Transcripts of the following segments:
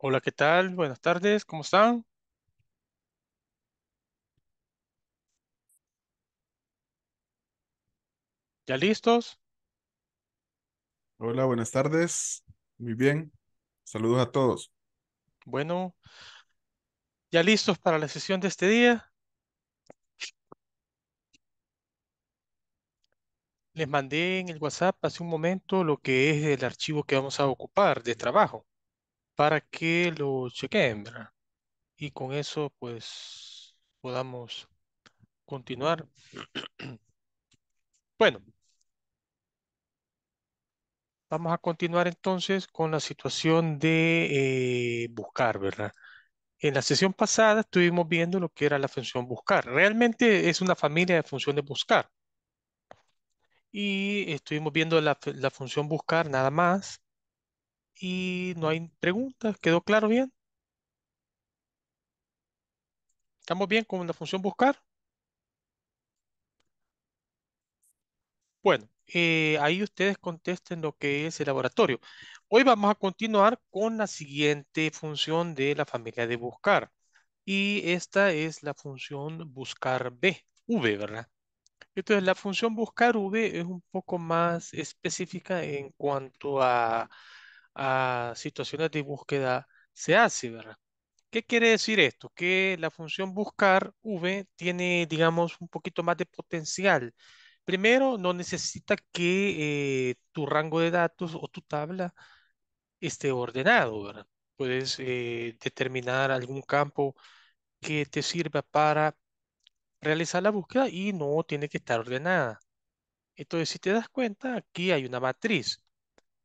Hola, ¿qué tal? Buenas tardes, ¿cómo están? ¿Ya listos? Hola, buenas tardes. Muy bien. Saludos a todos. Bueno, ¿ya listos para la sesión de este día? Les mandé en el WhatsApp hace un momento lo que es el archivo que vamos a ocupar de trabajo para que lo chequeen, ¿verdad? Y con eso, pues, podamos continuar. bueno. Vamos a continuar entonces con la situación de eh, buscar, ¿verdad? En la sesión pasada estuvimos viendo lo que era la función buscar. Realmente es una familia de funciones buscar. Y estuvimos viendo la, la función buscar nada más y no hay preguntas. ¿Quedó claro bien? ¿Estamos bien con la función buscar? Bueno, eh, ahí ustedes contesten lo que es el laboratorio. Hoy vamos a continuar con la siguiente función de la familia de buscar. Y esta es la función buscar B, V, ¿verdad? Entonces, la función buscar V es un poco más específica en cuanto a a situaciones de búsqueda se hace, ¿verdad? ¿Qué quiere decir esto? Que la función buscar V tiene, digamos, un poquito más de potencial. Primero, no necesita que eh, tu rango de datos o tu tabla esté ordenado, ¿verdad? Puedes eh, determinar algún campo que te sirva para realizar la búsqueda y no tiene que estar ordenada. Entonces, si te das cuenta, aquí hay una matriz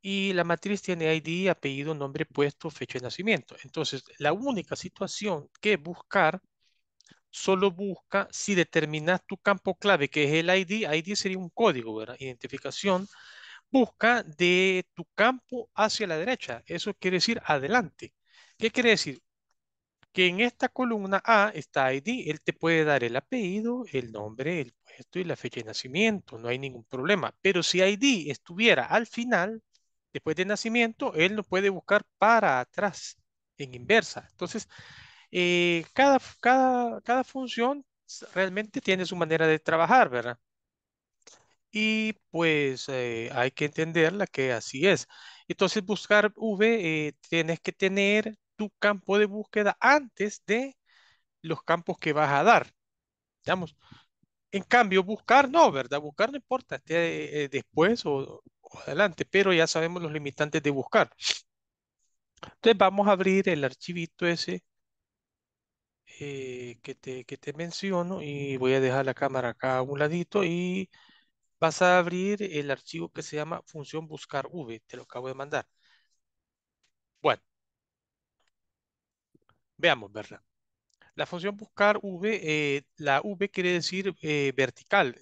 y la matriz tiene ID, apellido, nombre, puesto, fecha de nacimiento. Entonces, la única situación que buscar solo busca si determinas tu campo clave, que es el ID. ID sería un código, ¿verdad? Identificación. Busca de tu campo hacia la derecha. Eso quiere decir adelante. ¿Qué quiere decir? Que en esta columna A está ID. Él te puede dar el apellido, el nombre, el puesto y la fecha de nacimiento. No hay ningún problema. Pero si ID estuviera al final, después de nacimiento, él no puede buscar para atrás, en inversa. Entonces, eh, cada, función realmente tiene su manera de trabajar, ¿verdad? Y pues eh, hay que entenderla que así es. Entonces buscar V, eh, tienes que tener tu campo de búsqueda antes de los campos que vas a dar. en cambio, buscar no, ¿verdad? Buscar no importa, después o adelante, pero ya sabemos los limitantes de buscar. Entonces vamos a abrir el archivito ese eh, que, te, menciono y voy a dejar la cámara acá a un ladito y vas a abrir el archivo que se llama función buscar v, te lo acabo de mandar. Bueno, veamos, ¿verdad? La función buscar v, eh, la v quiere decir eh, vertical.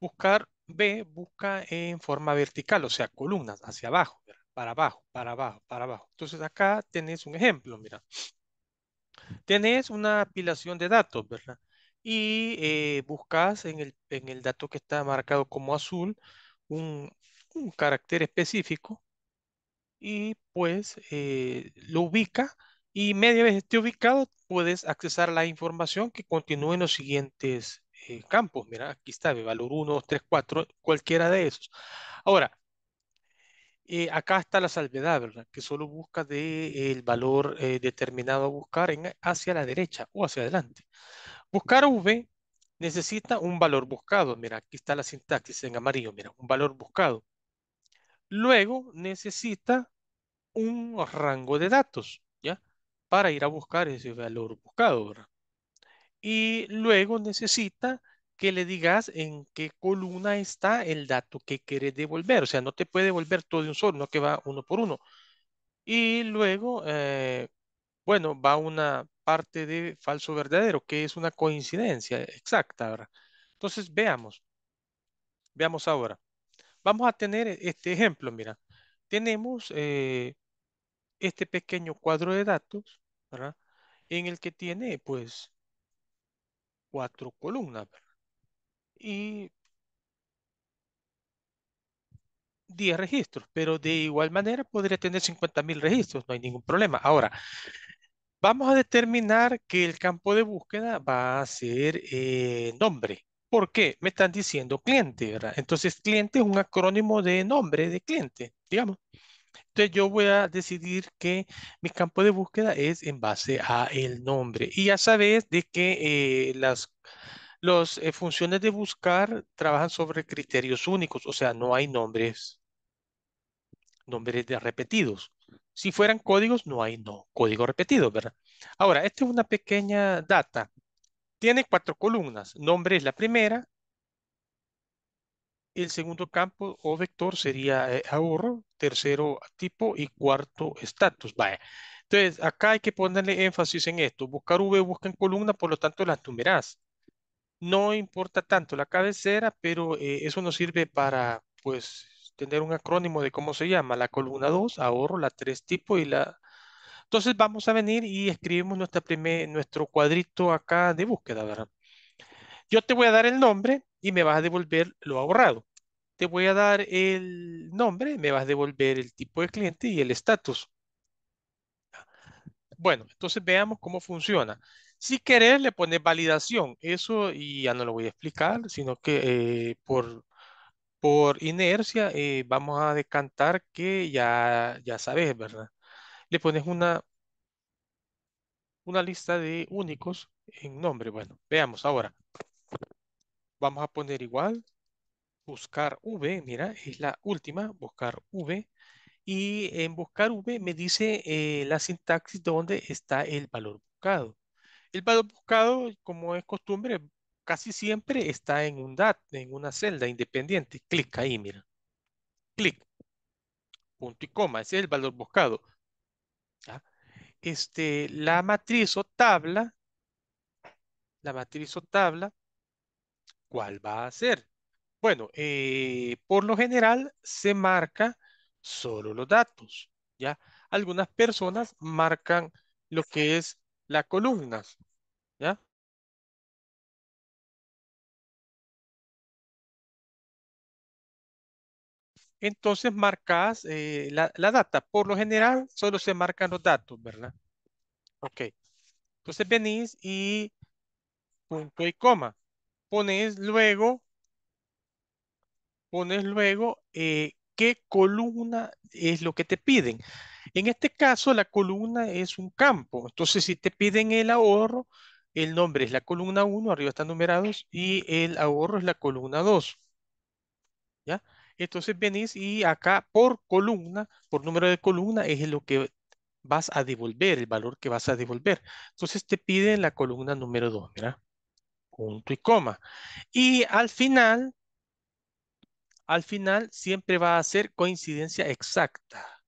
Buscar B busca en forma vertical, o sea, columnas hacia abajo, para abajo, para abajo, para abajo. Entonces acá tenés un ejemplo, mira. Tenés una apilación de datos, ¿verdad? Y eh, buscas en el, en el dato que está marcado como azul un, carácter específico y pues eh, lo ubica y media vez esté ubicado puedes accesar la información que continúe en los siguientes campos. Mira, aquí está, valor 1, 2, 3, 4, cualquiera de esos. Ahora, eh, acá está la salvedad, ¿verdad? Que solo busca de, el valor eh, determinado a buscar en, hacia la derecha o hacia adelante. Buscar V necesita un valor buscado. Mira, aquí está la sintaxis en amarillo. Mira, un valor buscado. Luego necesita un rango de datos, ¿ya? Para ir a buscar ese valor buscado, ¿verdad? y luego necesita que le digas en qué columna está el dato que quiere devolver. O sea, no te puede devolver todo de un solo, no que va uno por uno. Y luego, eh, bueno, va una parte de falso verdadero, que es una coincidencia exacta, ¿verdad? Entonces, veamos. Veamos ahora. Vamos a tener este ejemplo, mira. Tenemos eh, este pequeño cuadro de datos, ¿verdad? En el que tiene, pues, cuatro columnas. Y 10 registros, pero de igual manera podría tener 50.000 registros, no hay ningún problema. Ahora, vamos a determinar que el campo de búsqueda va a ser eh, nombre. ¿Por qué? Me están diciendo cliente, ¿verdad? Entonces, cliente es un acrónimo de nombre de cliente, digamos. Entonces yo voy a decidir que mi campo de búsqueda es en base a el nombre. Y ya sabes de que eh, las eh, funciones de buscar trabajan sobre criterios únicos, o sea, no hay nombres, nombres repetidos. Si fueran códigos, no hay no, código repetido, ¿verdad? Ahora, esta es una pequeña data. Tiene cuatro columnas. Nombre es la primera, el segundo campo o vector sería eh, ahorro, tercero tipo y cuarto estatus. Entonces, acá hay que ponerle énfasis en esto. Buscar V busca en columna, por lo tanto las numerás. No importa tanto la cabecera, pero eh, eso nos sirve para, pues, tener un acrónimo de cómo se llama. La columna 2, ahorro, la 3 tipo y la... Entonces vamos a venir y escribimos nuestra primer, nuestro cuadrito acá de búsqueda, ¿verdad? Yo te voy a dar el nombre y me vas a devolver lo ahorrado. Te voy a dar el nombre, me vas a devolver el tipo de cliente y el estatus. Bueno, entonces veamos cómo funciona. Si querés, le pones validación. Eso y ya no lo voy a explicar, sino que eh, por, por inercia eh, vamos a decantar que ya, ya sabes, ¿verdad? Le pones una, una lista de únicos en nombre. Bueno, veamos ahora. Vamos a poner igual, buscar V, mira, es la última, buscar V. Y en buscar V me dice eh, la sintaxis donde está el valor buscado. El valor buscado, como es costumbre, casi siempre está en un DAT, en una celda independiente. Clic ahí, mira. Clic. Punto y coma. Ese es el valor buscado. Este, la matriz o tabla, la matriz o tabla, ¿Cuál va a ser? Bueno, eh, por lo general se marca solo los datos, ¿ya? Algunas personas marcan lo que es la columna, ¿ya? Entonces marcas eh, la, la data. Por lo general solo se marcan los datos, ¿verdad? Ok. Entonces venís y punto y coma pones luego, pones luego eh, qué columna es lo que te piden. En este caso, la columna es un campo. Entonces, si te piden el ahorro, el nombre es la columna 1, arriba están numerados, y el ahorro es la columna 2. ¿Ya? Entonces venís y acá por columna, por número de columna, es lo que vas a devolver, el valor que vas a devolver. Entonces te piden la columna número 2, mira punto y coma. Y al final, al final siempre va a ser coincidencia exacta.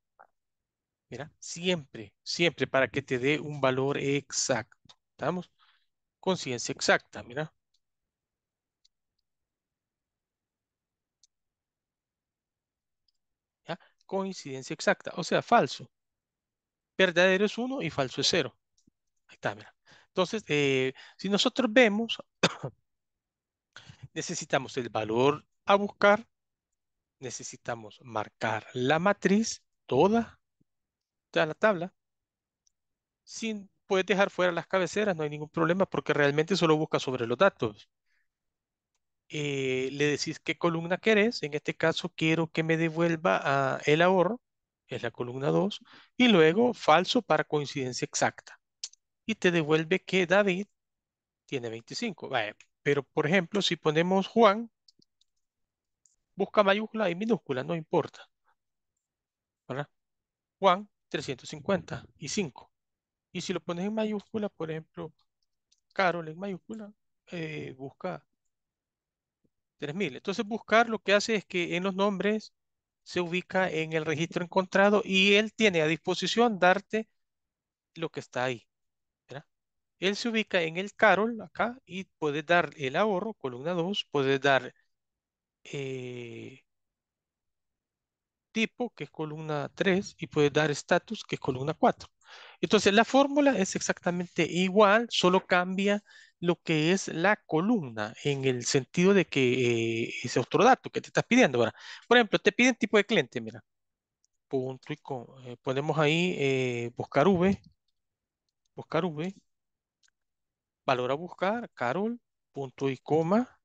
Mira, siempre, siempre para que te dé un valor exacto. ¿Estamos? Coincidencia exacta, mira. ¿Ya? Coincidencia exacta, o sea, falso. Verdadero es uno y falso es cero. Ahí está, mira. Entonces, eh, si nosotros vemos, necesitamos el valor a buscar, necesitamos marcar la matriz, toda, toda la tabla, sin, puedes dejar fuera las cabeceras, no hay ningún problema, porque realmente solo busca sobre los datos. Eh, le decís qué columna querés, en este caso quiero que me devuelva el ahorro, es la columna 2, y luego falso para coincidencia exacta y te devuelve que David tiene 25. pero, por ejemplo, si ponemos Juan, busca mayúscula y minúscula, no importa. ¿Verdad? Juan, 350 y 5. Y si lo pones en mayúscula, por ejemplo, Carol en mayúscula, eh, busca 3000. Entonces, buscar lo que hace es que en los nombres se ubica en el registro encontrado y él tiene a disposición darte lo que está ahí. Él se ubica en el Carol acá y puede dar el ahorro, columna 2, puede dar eh, tipo, que es columna 3, y puede dar status, que es columna 4. Entonces la fórmula es exactamente igual, solo cambia lo que es la columna en el sentido de que ese eh, es otro dato que te estás pidiendo. Por ejemplo, te piden tipo de cliente, mira. Punto y con, eh, ponemos ahí buscar V, buscar V, valor a buscar, Carol, punto y coma.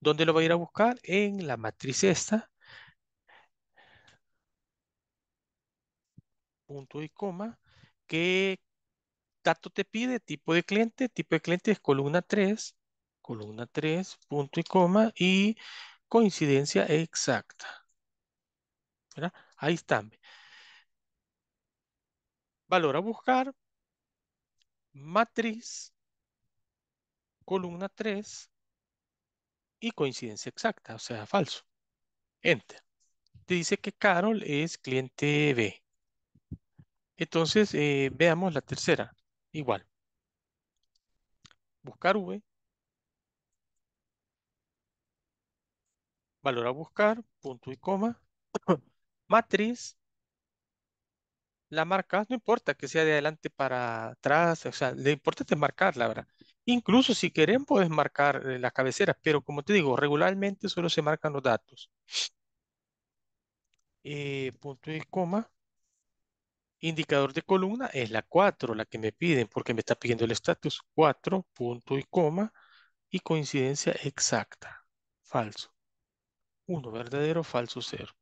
¿Dónde lo va a ir a buscar? En la matriz esta. Punto y coma. ¿Qué dato te pide? Tipo de cliente. Tipo de cliente es columna 3. Columna 3, punto y coma. Y coincidencia exacta. Ahí están. Valor a buscar. Matriz columna 3 y coincidencia exacta, o sea, falso. Enter. Te dice que Carol es cliente B. Entonces, eh, veamos la tercera. Igual. Buscar V. Valor a buscar, punto y coma. Matriz. La marca, no importa que sea de adelante para atrás, o sea, le importante es marcarla, ¿verdad? Incluso si quieren puedes marcar eh, las cabeceras, pero como te digo, regularmente solo se marcan los datos. Eh, punto y coma. Indicador de columna es la 4, la que me piden, porque me está pidiendo el estatus 4, punto y coma, y coincidencia exacta. Falso. 1, verdadero, falso, 0.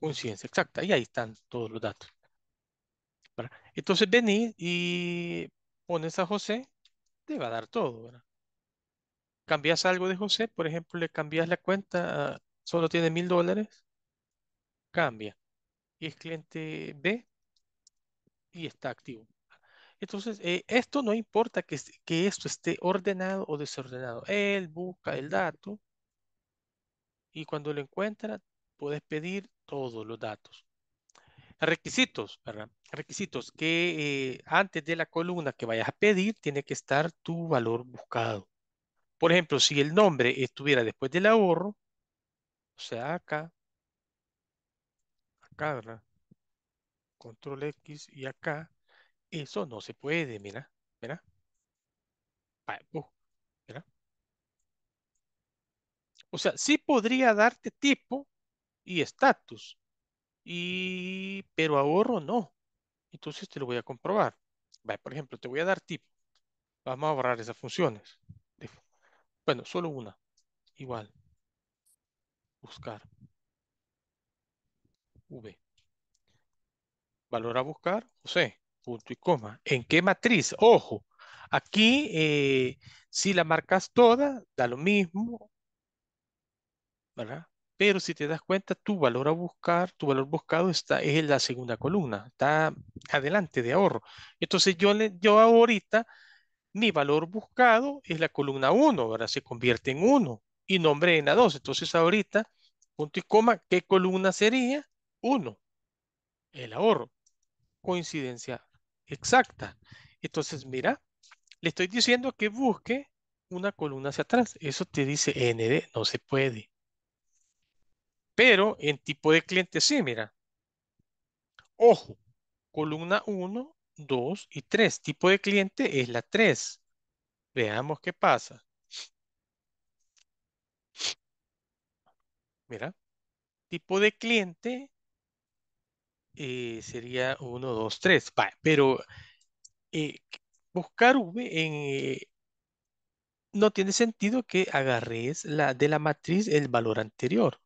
coincidencia exacta. Y ahí están todos los datos. Entonces vení y pones a José, te va a dar todo, Cambias algo de José, por ejemplo, le cambias la cuenta, solo tiene mil dólares, cambia. Y es cliente B y está activo. Entonces, eh, esto no importa que, que esto esté ordenado o desordenado. Él busca el dato y cuando lo encuentra, puedes pedir todos los datos requisitos, ¿verdad? Requisitos que eh, antes de la columna que vayas a pedir tiene que estar tu valor buscado. Por ejemplo, si el nombre estuviera después del ahorro, o sea, acá, acá, ¿verdad? Control X y acá, eso no se puede, mira, ¿Verdad? Uh, o sea, sí podría darte tipo y estatus, y, pero ahorro no. Entonces te lo voy a comprobar. por ejemplo, te voy a dar tip. Vamos a borrar esas funciones. Bueno, solo una. Igual. Buscar. V. Valor a buscar, José. Punto y coma. ¿En qué matriz? Ojo. Aquí, eh, si la marcas toda, da lo mismo. ¿Verdad? Pero si te das cuenta, tu valor a buscar, tu valor buscado está, es en la segunda columna, está adelante de ahorro. Entonces yo, le, yo ahorita, mi valor buscado es la columna 1, Ahora Se convierte en 1 y nombre en la 2. Entonces ahorita, punto y coma, ¿qué columna sería? 1, el ahorro. Coincidencia exacta. Entonces, mira, le estoy diciendo que busque una columna hacia atrás. Eso te dice ND, no se puede. Pero en tipo de cliente sí, mira. Ojo, columna 1, 2 y 3. Tipo de cliente es la 3. Veamos qué pasa. Mira, tipo de cliente eh, sería 1, 2, 3. Pero eh, buscar V en, eh, no tiene sentido que agarres la, de la matriz el valor anterior.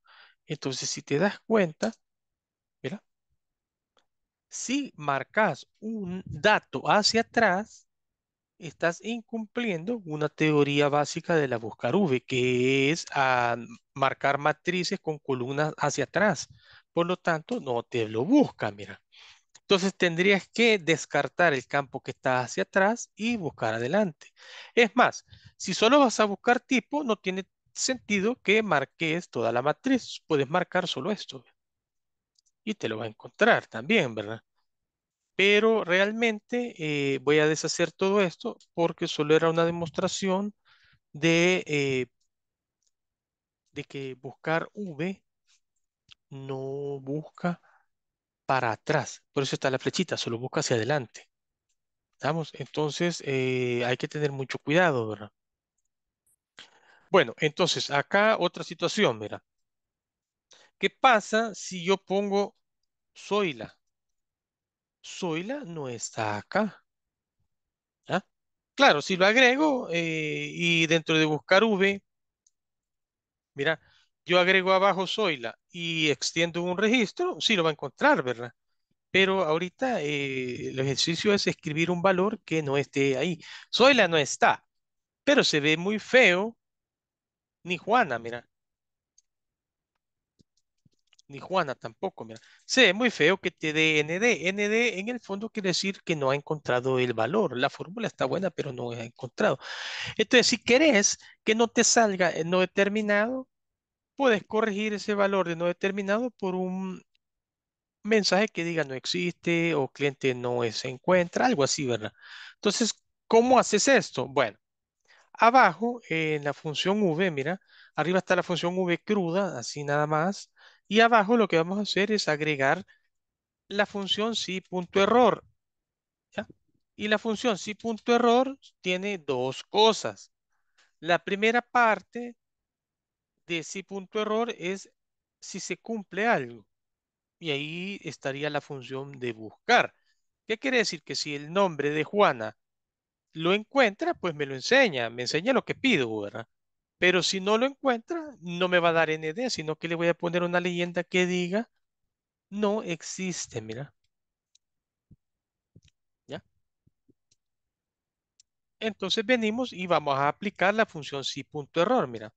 Entonces, si te das cuenta, mira, si marcas un dato hacia atrás, estás incumpliendo una teoría básica de la buscar V, que es ah, marcar matrices con columnas hacia atrás. Por lo tanto, no te lo busca, mira. Entonces tendrías que descartar el campo que está hacia atrás y buscar adelante. Es más, si solo vas a buscar tipo, no tiene sentido que marques toda la matriz. Puedes marcar solo esto. Y te lo va a encontrar también, ¿verdad? Pero realmente eh, voy a deshacer todo esto porque solo era una demostración de, eh, de que buscar V no busca para atrás. Por eso está la flechita, solo busca hacia adelante. ¿Estamos? Entonces eh, hay que tener mucho cuidado, ¿verdad? Bueno, entonces acá otra situación, mira. ¿Qué pasa si yo pongo Zoila? Zoila no está acá. ¿Ah? Claro, si lo agrego eh, y dentro de buscar V, mira, yo agrego abajo Zoila y extiendo un registro, sí lo va a encontrar, ¿verdad? Pero ahorita eh, el ejercicio es escribir un valor que no esté ahí. Zoila no está, pero se ve muy feo ni Juana, mira. Ni Juana tampoco, mira. Se ve muy feo que te dé ND. ND en el fondo quiere decir que no ha encontrado el valor. La fórmula está buena, pero no ha encontrado. Entonces, si querés que no te salga el no determinado, puedes corregir ese valor de no determinado por un mensaje que diga no existe o cliente no se encuentra, algo así, ¿verdad? Entonces, ¿cómo haces esto? Bueno, Abajo, en la función v, mira, arriba está la función v cruda, así nada más. Y abajo lo que vamos a hacer es agregar la función si punto error. Y la función si punto error tiene dos cosas. La primera parte de si punto error es si se cumple algo. Y ahí estaría la función de buscar. ¿Qué quiere decir? Que si el nombre de Juana lo encuentra, pues me lo enseña, me enseña lo que pido, ¿verdad? Pero si no lo encuentra, no me va a dar ND, sino que le voy a poner una leyenda que diga, no existe, mira. ¿Ya? Entonces venimos y vamos a aplicar la función si punto error, mira.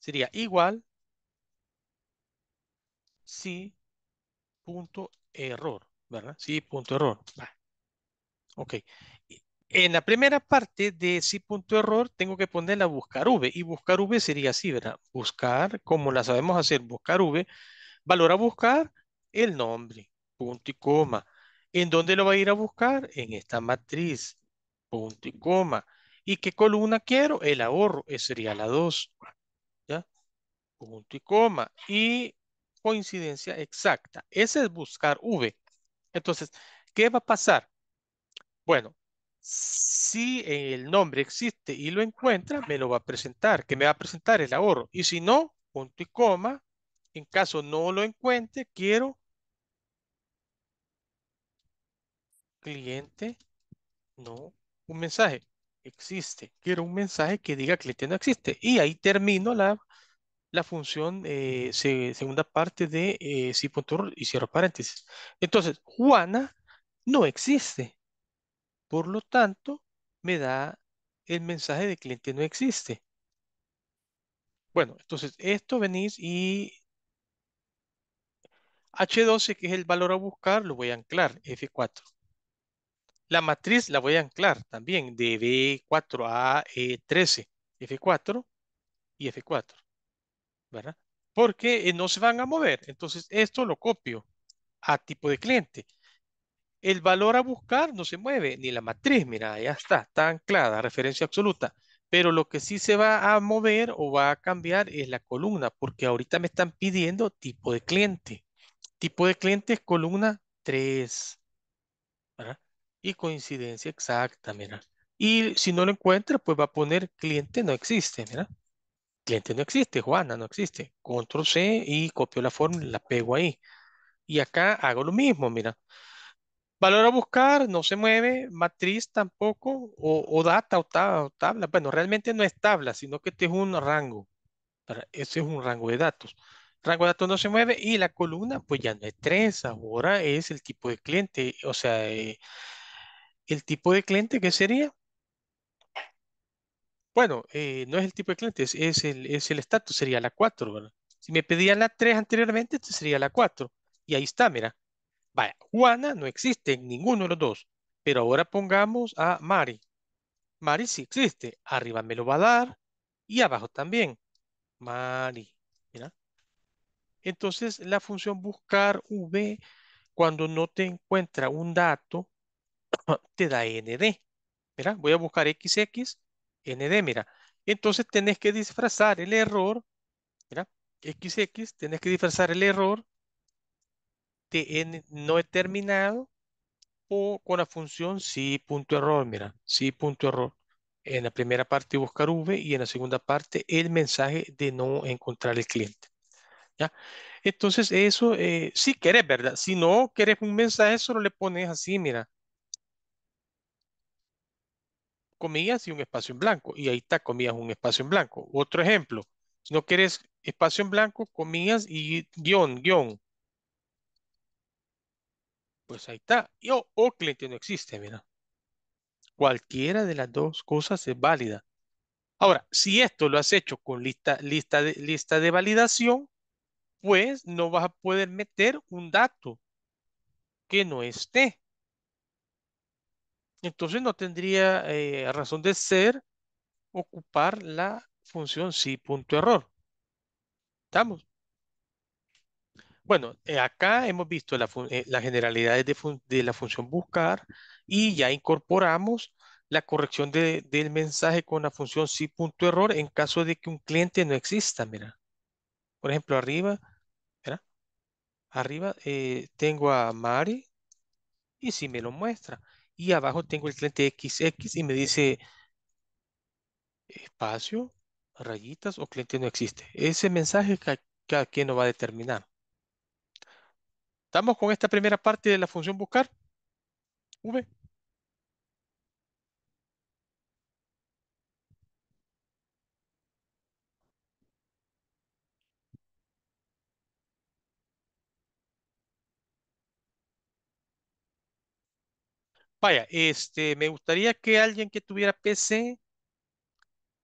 Sería igual si punto error, ¿verdad? Si punto error. Ok. En la primera parte de si punto error tengo que ponerla buscar v y buscar v sería así, ¿verdad? Buscar, como la sabemos hacer, buscar v, valor a buscar el nombre, punto y coma. ¿En dónde lo va a ir a buscar? En esta matriz, punto y coma. ¿Y qué columna quiero? El ahorro, esa eh, sería la 2, ¿ya? Punto y coma. Y coincidencia exacta. Ese es buscar v. Entonces, ¿qué va a pasar? Bueno, si el nombre existe y lo encuentra, me lo va a presentar, que me va a presentar el ahorro. Y si no, punto y coma, en caso no lo encuentre, quiero cliente no, un mensaje existe. Quiero un mensaje que diga cliente no existe. Y ahí termino la, la función eh, segunda parte de eh, y cierro paréntesis. Entonces, Juana no existe. Por lo tanto, me da el mensaje de cliente no existe. Bueno, entonces esto venís y H12, que es el valor a buscar, lo voy a anclar, F4. La matriz la voy a anclar también de B4 a E13, F4 y F4, ¿verdad? Porque eh, no se van a mover. Entonces esto lo copio a tipo de cliente el valor a buscar no se mueve, ni la matriz, mira, ya está, está anclada, referencia absoluta. Pero lo que sí se va a mover o va a cambiar es la columna, porque ahorita me están pidiendo tipo de cliente. Tipo de cliente es columna 3. Y coincidencia exacta, mira. Y si no lo encuentra, pues va a poner cliente no existe, mira. Cliente no existe, Juana no existe. Control C y copio la fórmula, la pego ahí. Y acá hago lo mismo, mira. Valor a buscar, no se mueve, matriz tampoco, o, data o, tabla. Bueno, realmente no es tabla, sino que este es un rango. Ese es un rango de datos. Rango de datos no se mueve y la columna, pues ya no es tres, ahora es el tipo de cliente. O sea, eh, el tipo de cliente, ¿qué sería? Bueno, eh, no es el tipo de cliente, es, es el estatus, sería la 4, Si me pedían la 3 anteriormente, este sería la 4. Y ahí está, mira. Vaya, Juana no existe en ninguno de los dos, pero ahora pongamos a Mari. Mari sí existe, arriba me lo va a dar y abajo también. Mari, mira. Entonces la función buscar v cuando no te encuentra un dato te da nd. Mira, voy a buscar xx, nd, mira. Entonces tenés que disfrazar el error, mira, xx, tenés que disfrazar el error tn no he terminado o con la función si punto error, mira, sí punto error. En la primera parte buscar V y en la segunda parte el mensaje de no encontrar el cliente. ¿Ya? Entonces eso, eh, si querés, ¿verdad? Si no querés un mensaje, solo le pones así, mira. Comillas y un espacio en blanco. Y ahí está, comillas, un espacio en blanco. Otro ejemplo. Si no querés espacio en blanco, comillas y guión, guión. Pues ahí está. Yo, o cliente no existe, mira. Cualquiera de las dos cosas es válida. Ahora, si esto lo has hecho con lista, lista, de, lista de validación, pues no vas a poder meter un dato que no esté. Entonces no tendría eh, razón de ser ocupar la función sí.error. ¿Estamos? Bueno, eh, acá hemos visto la eh, las generalidades de, la función buscar y ya incorporamos la corrección del mensaje con la función si.error punto error en caso de que un cliente no exista, mira. Por ejemplo, arriba, arriba eh, tengo a Mari y si me lo muestra. Y abajo tengo el cliente XX y me dice espacio, rayitas o cliente no existe. Ese mensaje que que no va a determinar. ¿Estamos con esta primera parte de la función buscar? V. Vaya, este, me gustaría que alguien que tuviera PC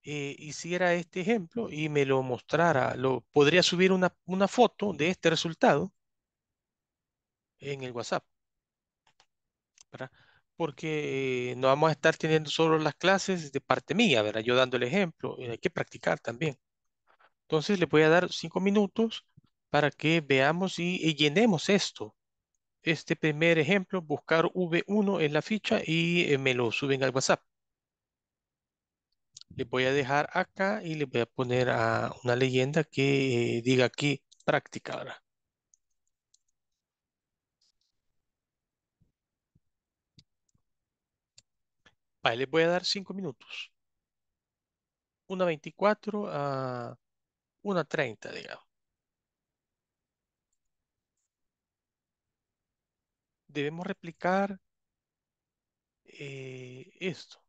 eh, hiciera este ejemplo y me lo mostrara. Lo, podría subir una, una foto de este resultado en el WhatsApp. ¿verdad? Porque eh, no vamos a estar teniendo solo las clases de parte mía, ¿verdad? Yo dando el ejemplo, eh, hay que practicar también. Entonces le voy a dar cinco minutos para que veamos y, llenemos esto. Este primer ejemplo, buscar V1 en la ficha y eh, me lo suben al WhatsApp. le voy a dejar acá y le voy a poner a una leyenda que diga aquí práctica, Ahí les voy a dar cinco minutos. Una 24 a una 30, digamos. Debemos replicar eh, esto.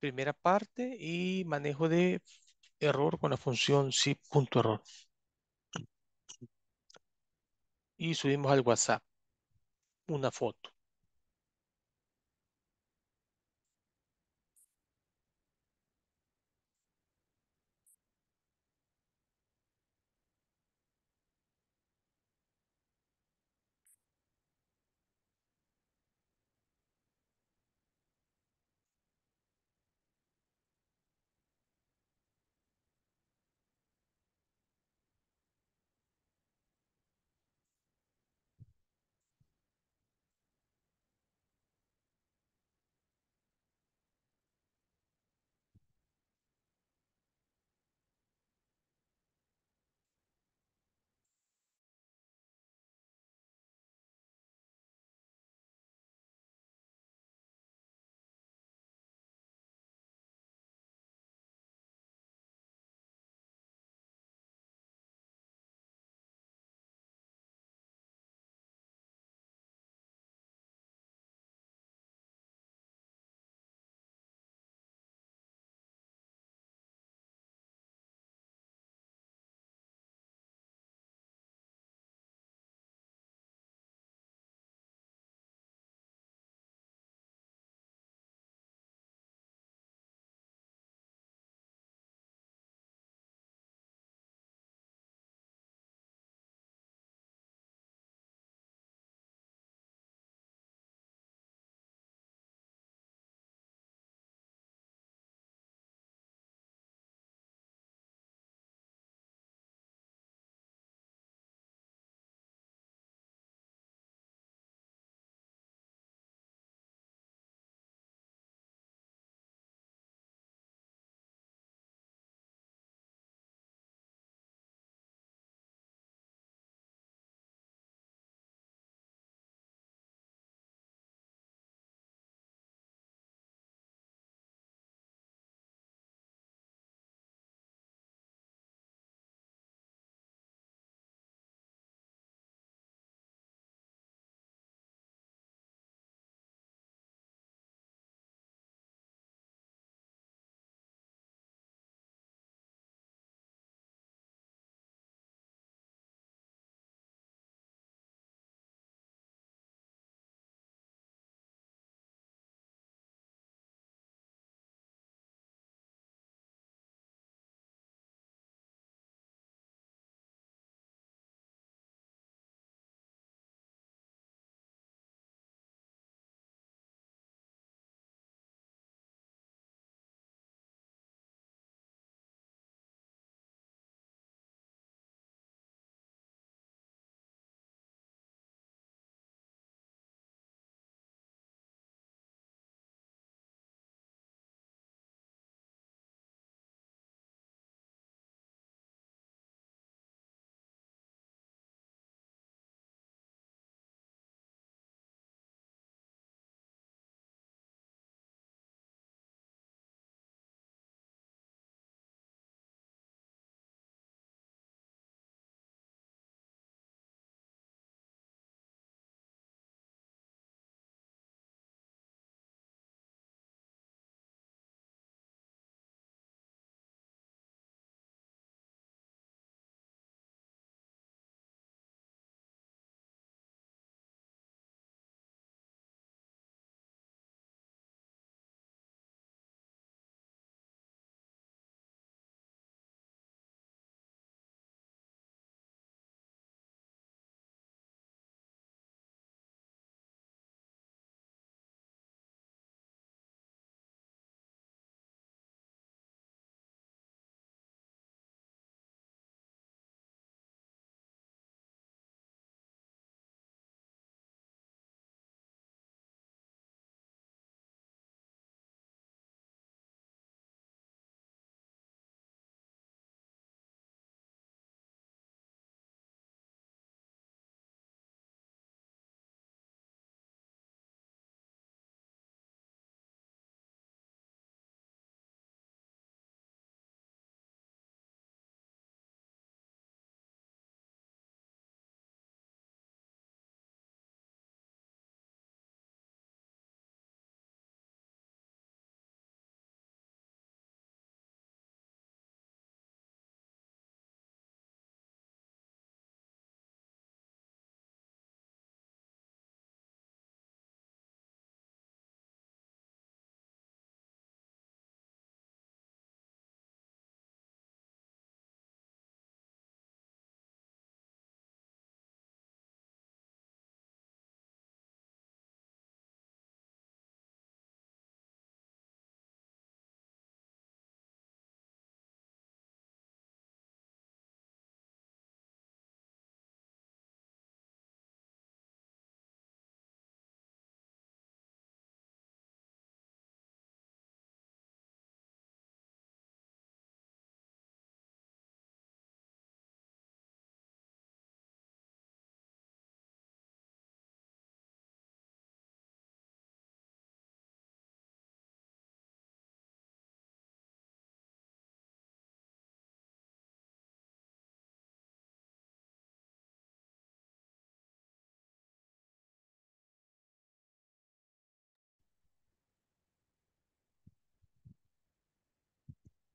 Primera parte y manejo de error con la función zip.error Y subimos al WhatsApp una foto.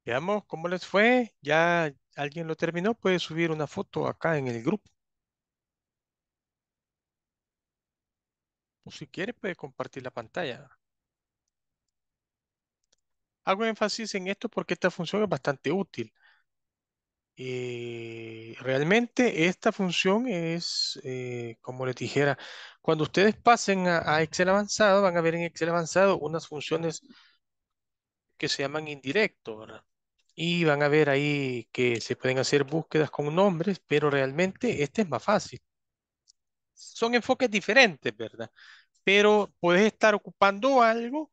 Veamos cómo les fue. Ya alguien lo terminó, puede subir una foto acá en el grupo. O si quiere, puede compartir la pantalla. Hago énfasis en esto porque esta función es bastante útil. Eh, realmente esta función es, eh, como les dijera, cuando ustedes pasen a, Excel avanzado, van a ver en Excel avanzado unas funciones que se llaman indirecto, ¿verdad? y van a ver ahí que se pueden hacer búsquedas con nombres, pero realmente este es más fácil. Son enfoques diferentes, ¿verdad? Pero puedes estar ocupando algo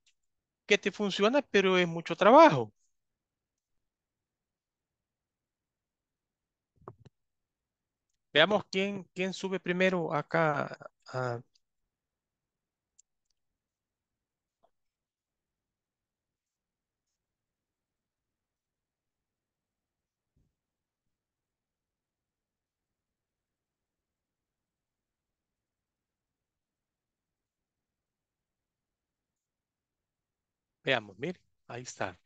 que te funciona, pero es mucho trabajo. Veamos quién, quién sube primero acá a, Veamos, mire, ahí está.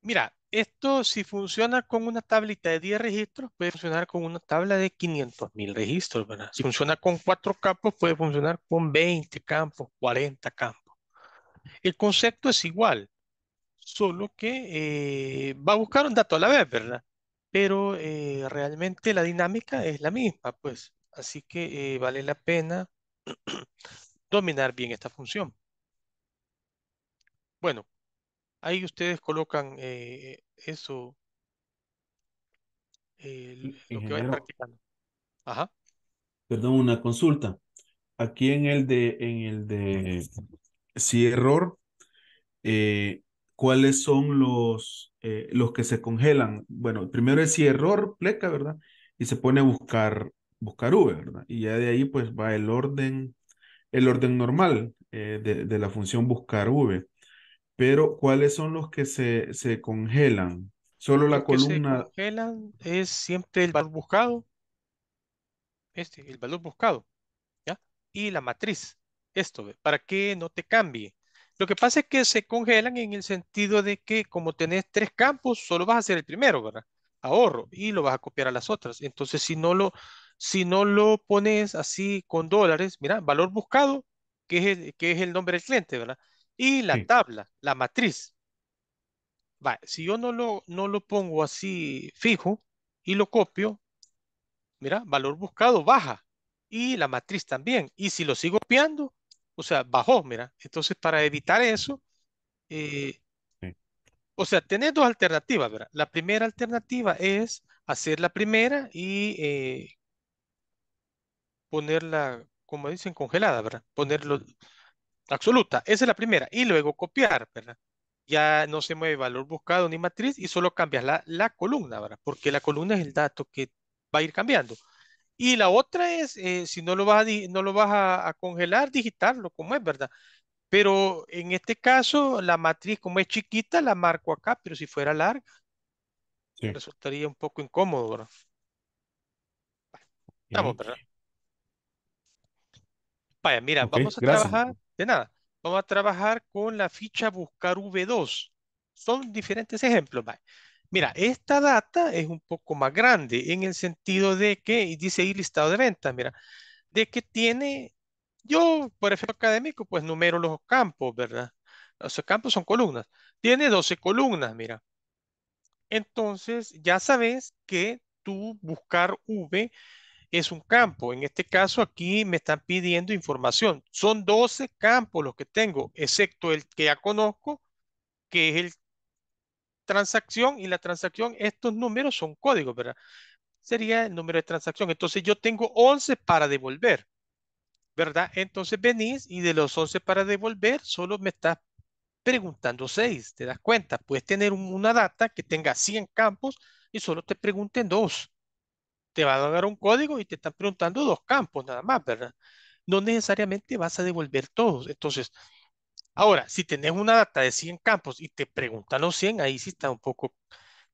Mira, esto si funciona con una tablita de 10 registros, puede funcionar con una tabla de 500.000 registros, ¿verdad? Si funciona con 4 campos, puede funcionar con 20 campos, 40 campos. El concepto es igual, solo que eh, va a buscar un dato a la vez, ¿verdad? Pero eh, realmente la dinámica es la misma, pues. Así que eh, vale la pena dominar bien esta función. Bueno, ahí ustedes colocan eh, eso, lo que vayan practicando. Ajá. Perdón, una consulta. Aquí en el de, en el de, si error, eh, ¿cuáles son los, los que se congelan? Bueno, primero es si error, pleca, ¿verdad? Y se pone a buscar buscar V, ¿verdad? Y ya de ahí pues va el orden, el orden normal eh, de, la función buscar V. Pero, ¿cuáles son los que se, se congelan? Solo la columna... Se congelan es siempre el valor buscado. Este, el valor buscado. ¿Ya? Y la matriz. Esto, para que no te cambie. Lo que pasa es que se congelan en el sentido de que como tenés tres campos, solo vas a hacer el primero, ¿verdad? Ahorro y lo vas a copiar a las otras. Entonces, si no lo, si no lo pones así con dólares, mira, valor buscado, que es el, que es el nombre del cliente, ¿verdad? Y la tabla, la matriz. si yo no lo, no lo pongo así fijo y lo copio, mira, valor buscado baja y la matriz también. Y si lo sigo copiando, o sea, bajó, mira. Entonces, para evitar eso, eh, o sea, tenés dos alternativas, ¿verdad? La primera alternativa es hacer la primera y eh, ponerla, como dicen, congelada, ¿verdad? Ponerlo absoluta. Esa es la primera. Y luego copiar, ¿verdad? Ya no se mueve valor buscado ni matriz y solo cambias la, columna, ¿verdad? Porque la columna es el dato que va a ir cambiando. Y la otra es, eh, si no lo vas, a, no lo vas a, congelar, digitarlo, como es, ¿verdad? Pero en este caso, la matriz, como es chiquita, la marco acá, pero si fuera larga, resultaría un poco incómodo, ¿verdad? Estamos, ¿verdad? Vaya, mira, vamos a trabajar, de nada, vamos a trabajar con la ficha buscar V2. Son diferentes ejemplos, Mira, esta data es un poco más grande en el sentido de que, y dice ahí listado de ventas, mira, de que tiene, yo por efecto académico, pues numero los campos, ¿verdad? Los campos son columnas. Tiene 12 columnas, mira. Entonces, ya sabes que tú buscar V es un campo. En este caso aquí me están pidiendo información. Son 12 campos los que tengo, excepto el que ya conozco, que es el transacción y la transacción, estos números son códigos, ¿verdad? Sería el número de transacción. Entonces yo tengo 11 para devolver, ¿verdad? Entonces venís y de los 11 para devolver solo me estás preguntando 6, ¿te das cuenta? Puedes tener una data que tenga 100 campos y solo te pregunten dos te van a dar un código y te están preguntando dos campos nada más, ¿verdad? No necesariamente vas a devolver todos. Entonces, ahora, si tenés una data de 100 campos y te preguntan los 100, ahí sí está un poco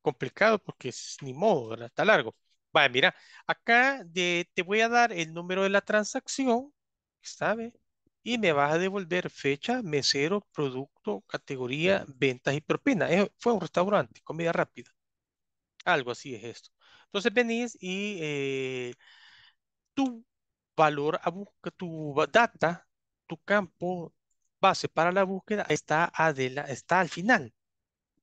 complicado porque es ni modo, ¿verdad? Está largo. Vale, mira, acá te voy a dar el número de la transacción, ¿sabe? Y me vas a devolver fecha, mesero, producto, categoría, ventas y propina. fue un restaurante, comida rápida. Algo así es esto. Entonces venís y eh, tu valor, a busca tu data, tu campo base para la búsqueda está, adela está al final.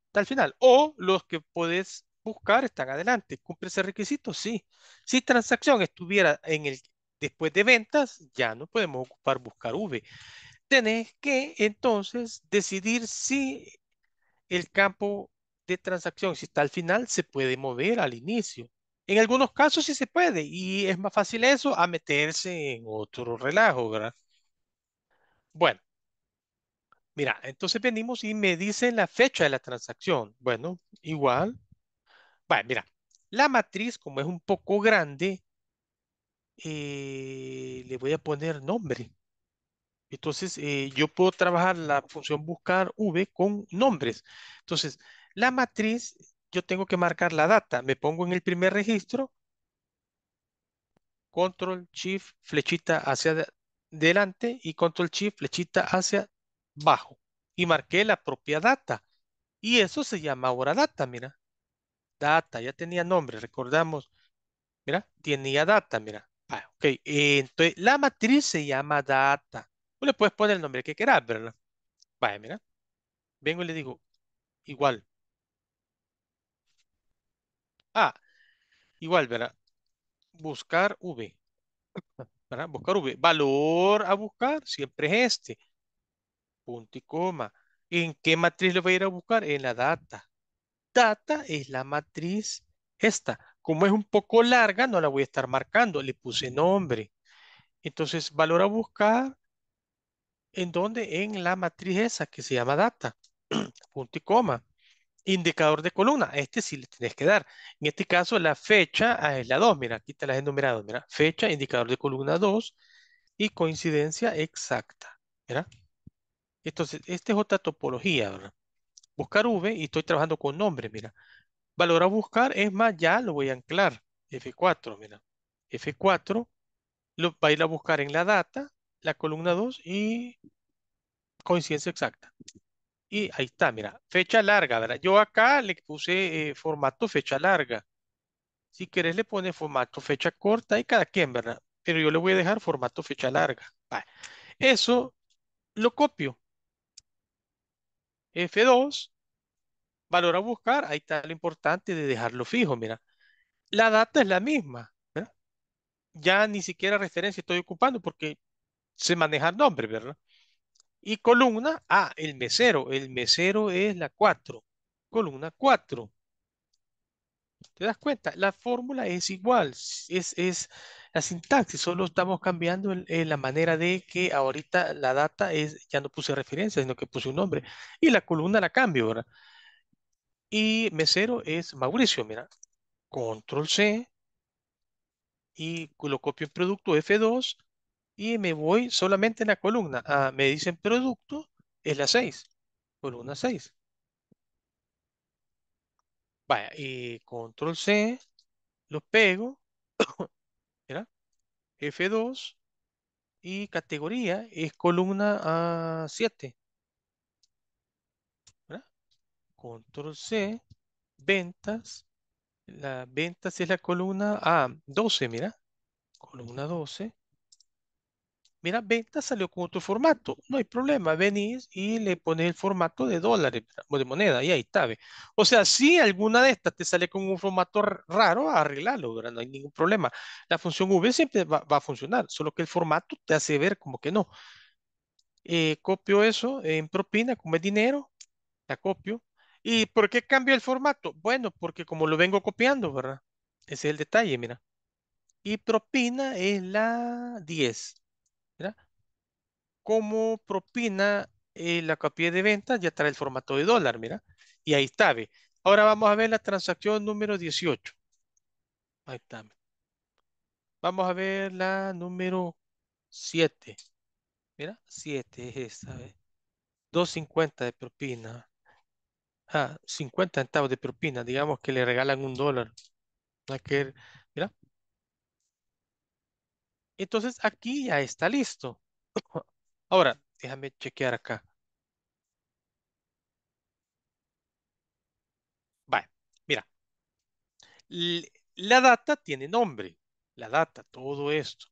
Está al final. O los que puedes buscar están adelante. ¿Cumple ese requisito? Sí. Si transacción estuviera en el después de ventas, ya no podemos ocupar buscar V. Tenés que entonces decidir si el campo de transacción, si está al final, se puede mover al inicio. En algunos casos sí se puede y es más fácil eso a meterse en otro relajo, ¿verdad? Bueno, mira, entonces venimos y me dicen la fecha de la transacción. Bueno, igual. Bueno, mira, la matriz como es un poco grande, eh, le voy a poner nombre. Entonces, eh, yo puedo trabajar la función buscar v con nombres. Entonces, la matriz yo tengo que marcar la data. Me pongo en el primer registro, control, shift, flechita hacia delante y control, shift, flechita hacia abajo. Y marqué la propia data. Y eso se llama ahora data, mira. Data, ya tenía nombre, recordamos. Mira, tenía data, mira. Ah, ok, entonces la matriz se llama data. Tú le puedes poner el nombre que quieras, ¿verdad? Vaya, mira. Vengo y le digo, igual, Igual, ¿verdad? Buscar V. ¿verdad? Buscar V. Valor a buscar siempre es este. Punto y coma. ¿En qué matriz lo voy a ir a buscar? En la data. Data es la matriz esta. Como es un poco larga, no la voy a estar marcando. Le puse nombre. Entonces, valor a buscar. ¿En dónde? En la matriz esa que se llama data. Punto y coma. Indicador de columna, este sí le tenés que dar. En este caso, la fecha ah, es la 2, mira, aquí te las he enumerado, mira, fecha, indicador de columna 2 y coincidencia exacta, mira. Entonces, esta es otra topología, ¿verdad? Buscar V y estoy trabajando con nombre, mira. Valor a buscar, es más, ya lo voy a anclar, F4, mira. F4, lo va a ir a buscar en la data, la columna 2 y coincidencia exacta. Y ahí está, mira, fecha larga, ¿verdad? Yo acá le puse eh, formato fecha larga. Si querés le pone formato fecha corta y cada quien, ¿verdad? Pero yo le voy a dejar formato fecha larga. Eso lo copio. F2, valor a buscar, ahí está lo importante de dejarlo fijo, mira. La data es la misma, ¿verdad? Ya ni siquiera referencia estoy ocupando porque se maneja el nombre, ¿verdad? Y columna A, ah, el mesero. El mesero es la 4. Columna 4. ¿Te das cuenta? La fórmula es igual. Es, la sintaxis. Solo estamos cambiando eh, la manera de que ahorita la data es, ya no puse referencia, sino que puse un nombre. Y la columna la cambio, ¿verdad? Y mesero es Mauricio, mira. Control C. Y lo copio en producto F2 y me voy solamente en la columna. Ah, me dicen producto, es la 6, columna 6. Vaya, y eh, control C, los pego, Mira. f F2 y categoría es columna A7. Ah, ¿verdad? Control C, ventas, la ventas es la columna A12, ah, mira, columna 12 mira, venta salió con otro formato. No hay problema, venís y le pones el formato de dólares o de moneda y ahí está. O sea, si alguna de estas te sale con un formato raro, arreglalo, ¿verdad? no hay ningún problema. La función V siempre va, a funcionar, solo que el formato te hace ver como que no. Eh, copio eso en propina, como es dinero, la copio. ¿Y por qué cambio el formato? Bueno, porque como lo vengo copiando, ¿verdad? Ese es el detalle, mira. Y propina es la 10. Mira, Como propina, eh, la copia de venta ya trae el formato de dólar, mira. Y ahí está, ve. Ahora vamos a ver la transacción número 18. Ahí está. Vamos a ver la número 7. Mira, 7 es esta, ve. 2.50 de propina. Ah, 50 centavos de propina. Digamos que le regalan un dólar. Aquel entonces aquí ya está listo. Ahora, déjame chequear acá. Vale, mira. La data tiene nombre. La data, todo esto.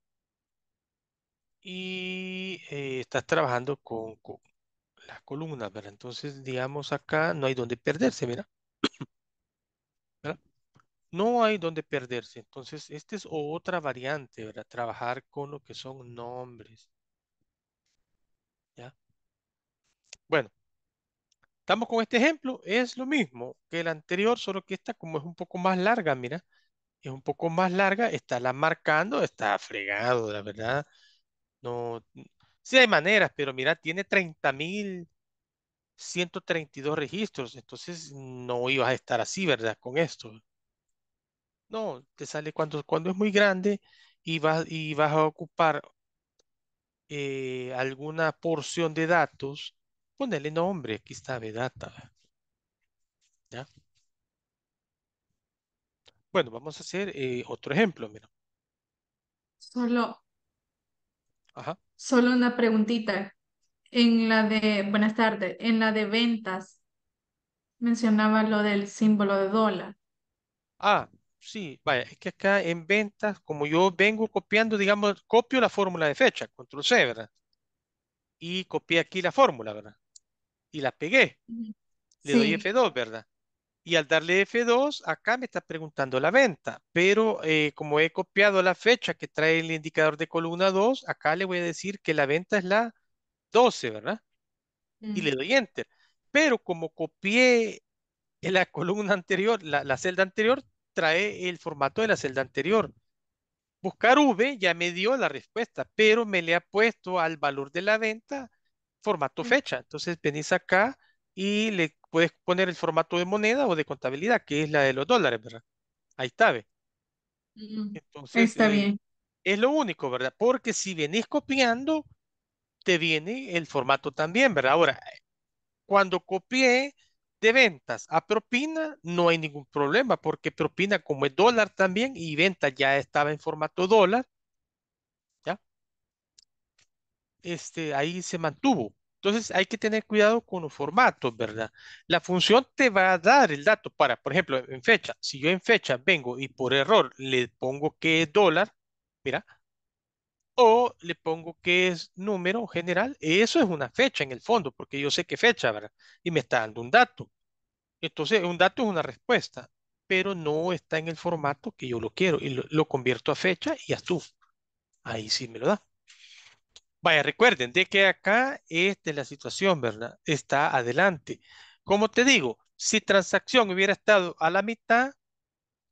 Y eh, estás trabajando con, con las columnas, ¿verdad? Entonces, digamos acá, no hay donde perderse, mira. No hay donde perderse. Entonces, esta es otra variante, ¿verdad? Trabajar con lo que son nombres. ¿Ya? Bueno, estamos con este ejemplo. Es lo mismo que el anterior, solo que esta como es un poco más larga, mira. Es un poco más larga, está la marcando, está fregado, la verdad. No, sí hay maneras, pero mira, tiene 30.132 registros. Entonces, no ibas a estar así, ¿verdad? Con esto. No, te sale cuando, cuando es muy grande y vas, y vas a ocupar eh, alguna porción de datos, ponele nombre, aquí está Vedata. ¿Ya? Bueno, vamos a hacer eh, otro ejemplo, Solo, solo una preguntita. En la de, buenas tardes, en la de ventas, mencionaba lo del símbolo de dólar. Ah, Sí, vaya, es que acá en ventas, como yo vengo copiando, digamos, copio la fórmula de fecha, control C, ¿verdad? Y copié aquí la fórmula, ¿verdad? Y la pegué. Le doy F2, ¿verdad? Y al darle F2, acá me está preguntando la venta, pero eh, como he copiado la fecha que trae el indicador de columna 2, acá le voy a decir que la venta es la 12, ¿verdad? Y le doy Enter. Pero como copié la columna anterior, la celda anterior, trae el formato de la celda anterior. Buscar V ya me dio la respuesta, pero me le ha puesto al valor de la venta formato mm. fecha. Entonces venís acá y le puedes poner el formato de moneda o de contabilidad, que es la de los dólares, ¿verdad? Ahí está, ¿ve? Mm, Entonces, está eh, bien. Es lo único, ¿verdad? Porque si venís copiando, te viene el formato también, ¿verdad? Ahora, cuando copié, de ventas a propina no hay ningún problema porque propina como es dólar también y venta ya estaba en formato dólar, ¿ya? Este, ahí se mantuvo. Entonces hay que tener cuidado con los formatos, ¿verdad? La función te va a dar el dato para, por ejemplo, en fecha. Si yo en fecha vengo y por error le pongo que es dólar, mira, o le pongo que es número general. Eso es una fecha en el fondo, porque yo sé qué fecha, ¿verdad? Y me está dando un dato. Entonces, un dato es una respuesta, pero no está en el formato que yo lo quiero. Y lo, convierto a fecha y a tú. Ahí sí me lo da. Vaya, recuerden de que acá es la situación, ¿verdad? Está adelante. Como te digo, si transacción hubiera estado a la mitad,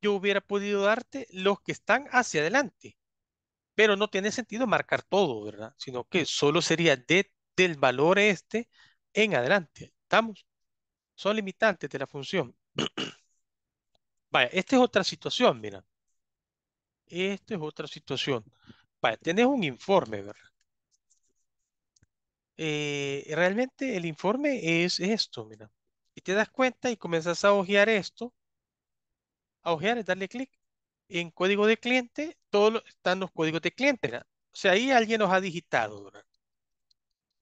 yo hubiera podido darte los que están hacia adelante pero no tiene sentido marcar todo, ¿verdad? Sino que solo sería de, del valor este en adelante. ¿Estamos? Son limitantes de la función. Vaya, esta es otra situación, mira. Esta es otra situación. Vaya, tenés un informe, ¿verdad? Eh, realmente el informe es esto, mira. Y te das cuenta y comenzas a hojear esto. A ojear es darle clic en código de cliente están los códigos de cliente, ¿verdad? O sea, ahí alguien nos ha digitado,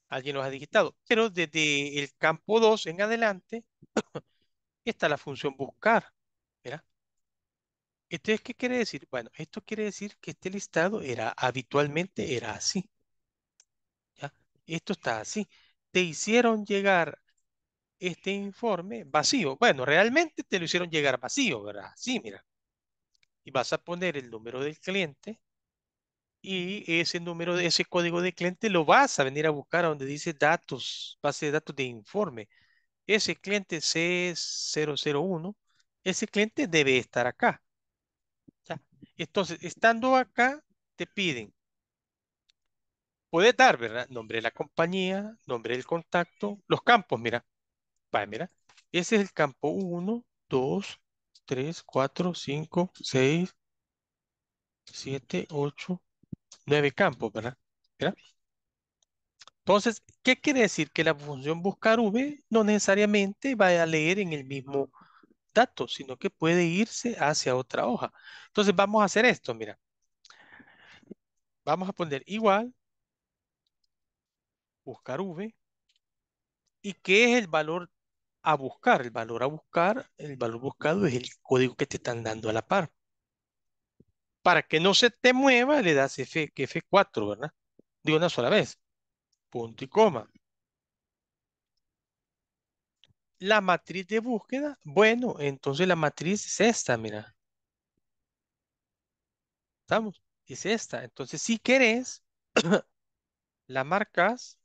Alguien nos ha digitado. Pero desde el campo 2 en adelante está la función buscar. ¿verdad? Entonces, ¿qué quiere decir? Bueno, esto quiere decir que este listado era habitualmente era así. Esto está así. Te hicieron llegar este informe vacío. Bueno, realmente te lo hicieron llegar vacío, ¿verdad? Sí, mira y vas a poner el número del cliente y ese número, ese código de cliente lo vas a venir a buscar a donde dice datos, base de datos de informe. Ese cliente C001, ese cliente debe estar acá. Entonces, estando acá, te piden, puedes dar, ¿verdad? Nombre de la compañía, nombre del contacto, los campos, mira. Vale, mira. Ese es el campo 1, 2, 3, 4, 5, 6, 7, 8, 9 campos, ¿verdad? Entonces, ¿qué quiere decir? Que la función buscar v no necesariamente va a leer en el mismo dato, sino que puede irse hacia otra hoja. Entonces, vamos a hacer esto, mira. Vamos a poner igual, buscar v, ¿y qué es el valor a buscar. El valor a buscar, el valor buscado es el código que te están dando a la par. Para que no se te mueva, le das F, F4, ¿verdad? De una sola vez. Punto y coma. La matriz de búsqueda, bueno, entonces la matriz es esta, mira. ¿Estamos? Es esta. Entonces, si querés, la marcas,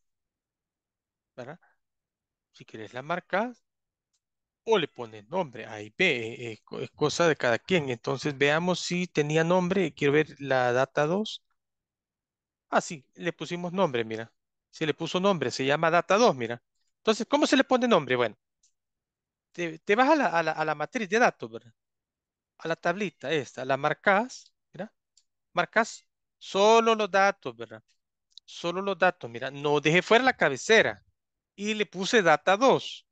Si querés la marcas o le ponen nombre, A y B, cosa de cada quien. Entonces veamos si tenía nombre, quiero ver la data 2. Ah, sí, le pusimos nombre, mira. Se le puso nombre, se llama data 2, mira. Entonces, ¿cómo se le pone nombre? Bueno, te, vas a la, a, a la, matriz de datos, ¿verdad? A la tablita esta, la marcas, mira. Marcas solo los datos, ¿verdad? Solo los datos, mira. No dejé fuera la cabecera y le puse data 2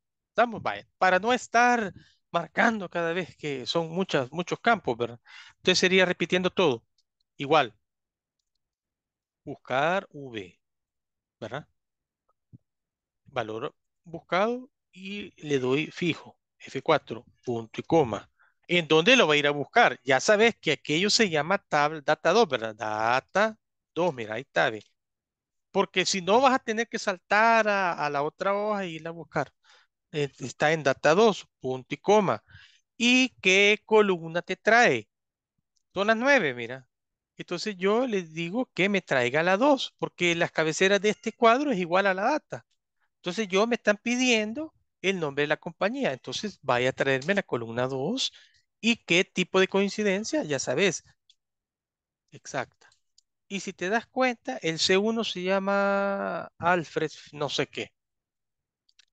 para no estar marcando cada vez que son muchas, muchos campos, ¿verdad? Entonces sería repitiendo todo. Igual. Buscar V, ¿verdad? Valor buscado y le doy fijo, F4, punto y coma. ¿En dónde lo va a ir a buscar? Ya sabes que aquello se llama tabla, data 2, ¿verdad? Data 2, mira, ahí está. Porque si no vas a tener que saltar a, la otra hoja y e irla a buscar. Eh, está en data 2, punto y coma. ¿Y qué columna te trae? zona 9, mira. Entonces yo les digo que me traiga la 2, porque las cabeceras de este cuadro es igual a la data. Entonces yo me están pidiendo el nombre de la compañía. Entonces vaya a traerme la columna 2 y qué tipo de coincidencia, ya sabes. Exacta. Y si te das cuenta, el C1 se llama Alfred, no sé qué.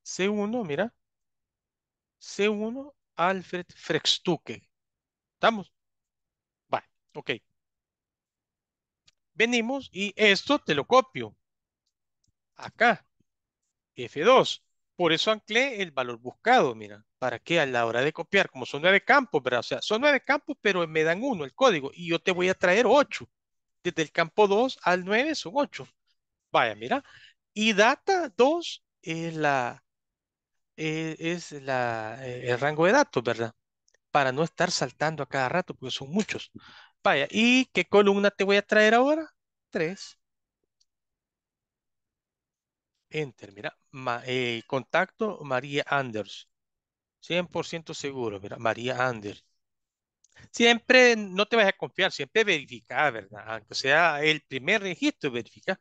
C1, mira. C1, Alfred Frextuke. ¿Estamos? Vale, ok. Venimos y esto te lo copio. Acá. F2. Por eso anclé el valor buscado, mira. ¿Para qué? a la hora de copiar? Como son nueve campos, ¿verdad? O sea, son nueve campos, pero me dan uno el código y yo te voy a traer ocho. Desde el campo 2 al 9 son ocho. Vaya, mira. Y data 2 es la, eh, es la, eh, el rango de datos, ¿verdad? Para no estar saltando a cada rato, porque son muchos. Vaya, ¿y qué columna te voy a traer ahora? Tres. Enter, mira, eh, contacto María Anders. 100% seguro, mira, María Anders. Siempre no te vas a confiar, siempre verifica, ¿verdad? Aunque sea el primer registro, verifica.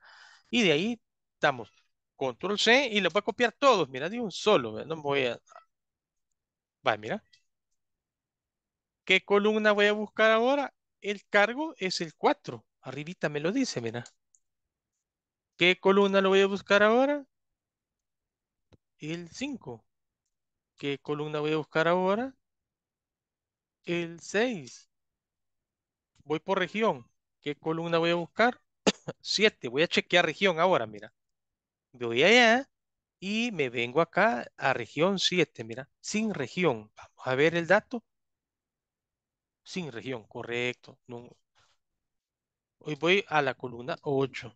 Y de ahí estamos control C y lo voy a copiar todos. Mira, de un solo. No voy a... Va, mira. ¿Qué columna voy a buscar ahora? El cargo es el 4. Arribita me lo dice, mira. ¿Qué columna lo voy a buscar ahora? El 5. ¿Qué columna voy a buscar ahora? El 6. Voy por región. ¿Qué columna voy a buscar? 7. Voy a chequear región ahora, mira. Voy allá y me vengo acá a región 7, mira, sin región. Vamos a ver el dato. Sin región, correcto. No. Hoy voy a la columna 8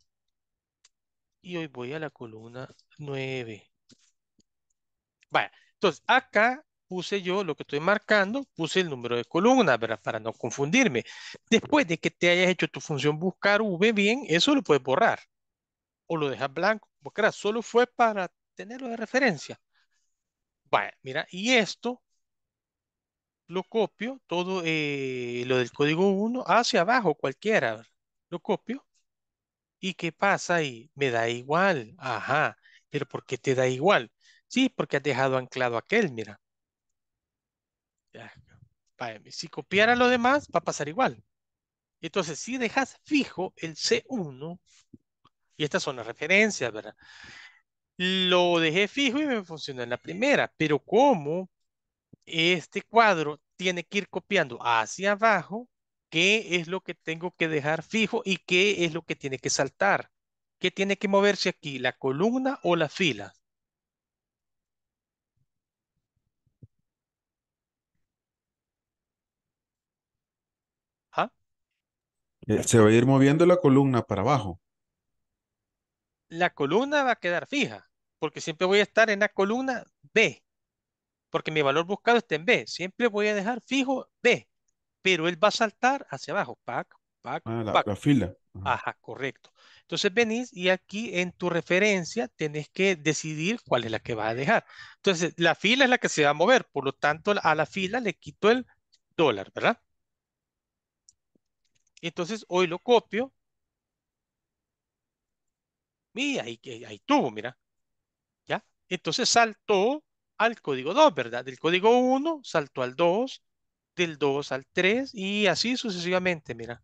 y hoy voy a la columna 9. Vaya, entonces acá puse yo lo que estoy marcando, puse el número de columnas, ¿verdad? Para no confundirme. Después de que te hayas hecho tu función buscar V bien, eso lo puedes borrar o lo dejas blanco solo fue para tenerlo de referencia. Vaya, mira, y esto lo copio, todo eh, lo del código 1 hacia abajo, cualquiera, lo copio. ¿Y qué pasa ahí? Me da igual, ajá, pero ¿por qué te da igual? Sí, porque has dejado anclado aquel, mira. si copiara lo demás, va a pasar igual. Entonces, si dejas fijo el C1, y estas son las referencias, ¿verdad? Lo dejé fijo y me funcionó en la primera, pero como este cuadro tiene que ir copiando hacia abajo, ¿qué es lo que tengo que dejar fijo y qué es lo que tiene que saltar? ¿Qué tiene que moverse aquí, la columna o la fila? ¿Ah? Eh, se va a ir moviendo la columna para abajo la columna va a quedar fija, porque siempre voy a estar en la columna B, porque mi valor buscado está en B. Siempre voy a dejar fijo B, pero él va a saltar hacia abajo, pack, pack, ah, la, fila. Ajá, correcto. Entonces venís y aquí en tu referencia tenés que decidir cuál es la que vas a dejar. Entonces, la fila es la que se va a mover, por lo tanto, a la fila le quito el dólar, ¿verdad? Entonces, hoy lo copio Mira, ahí, ahí tuvo, mira. ¿Ya? Entonces saltó al código 2, ¿verdad? Del código 1 saltó al 2, del 2 al 3 y así sucesivamente, mira.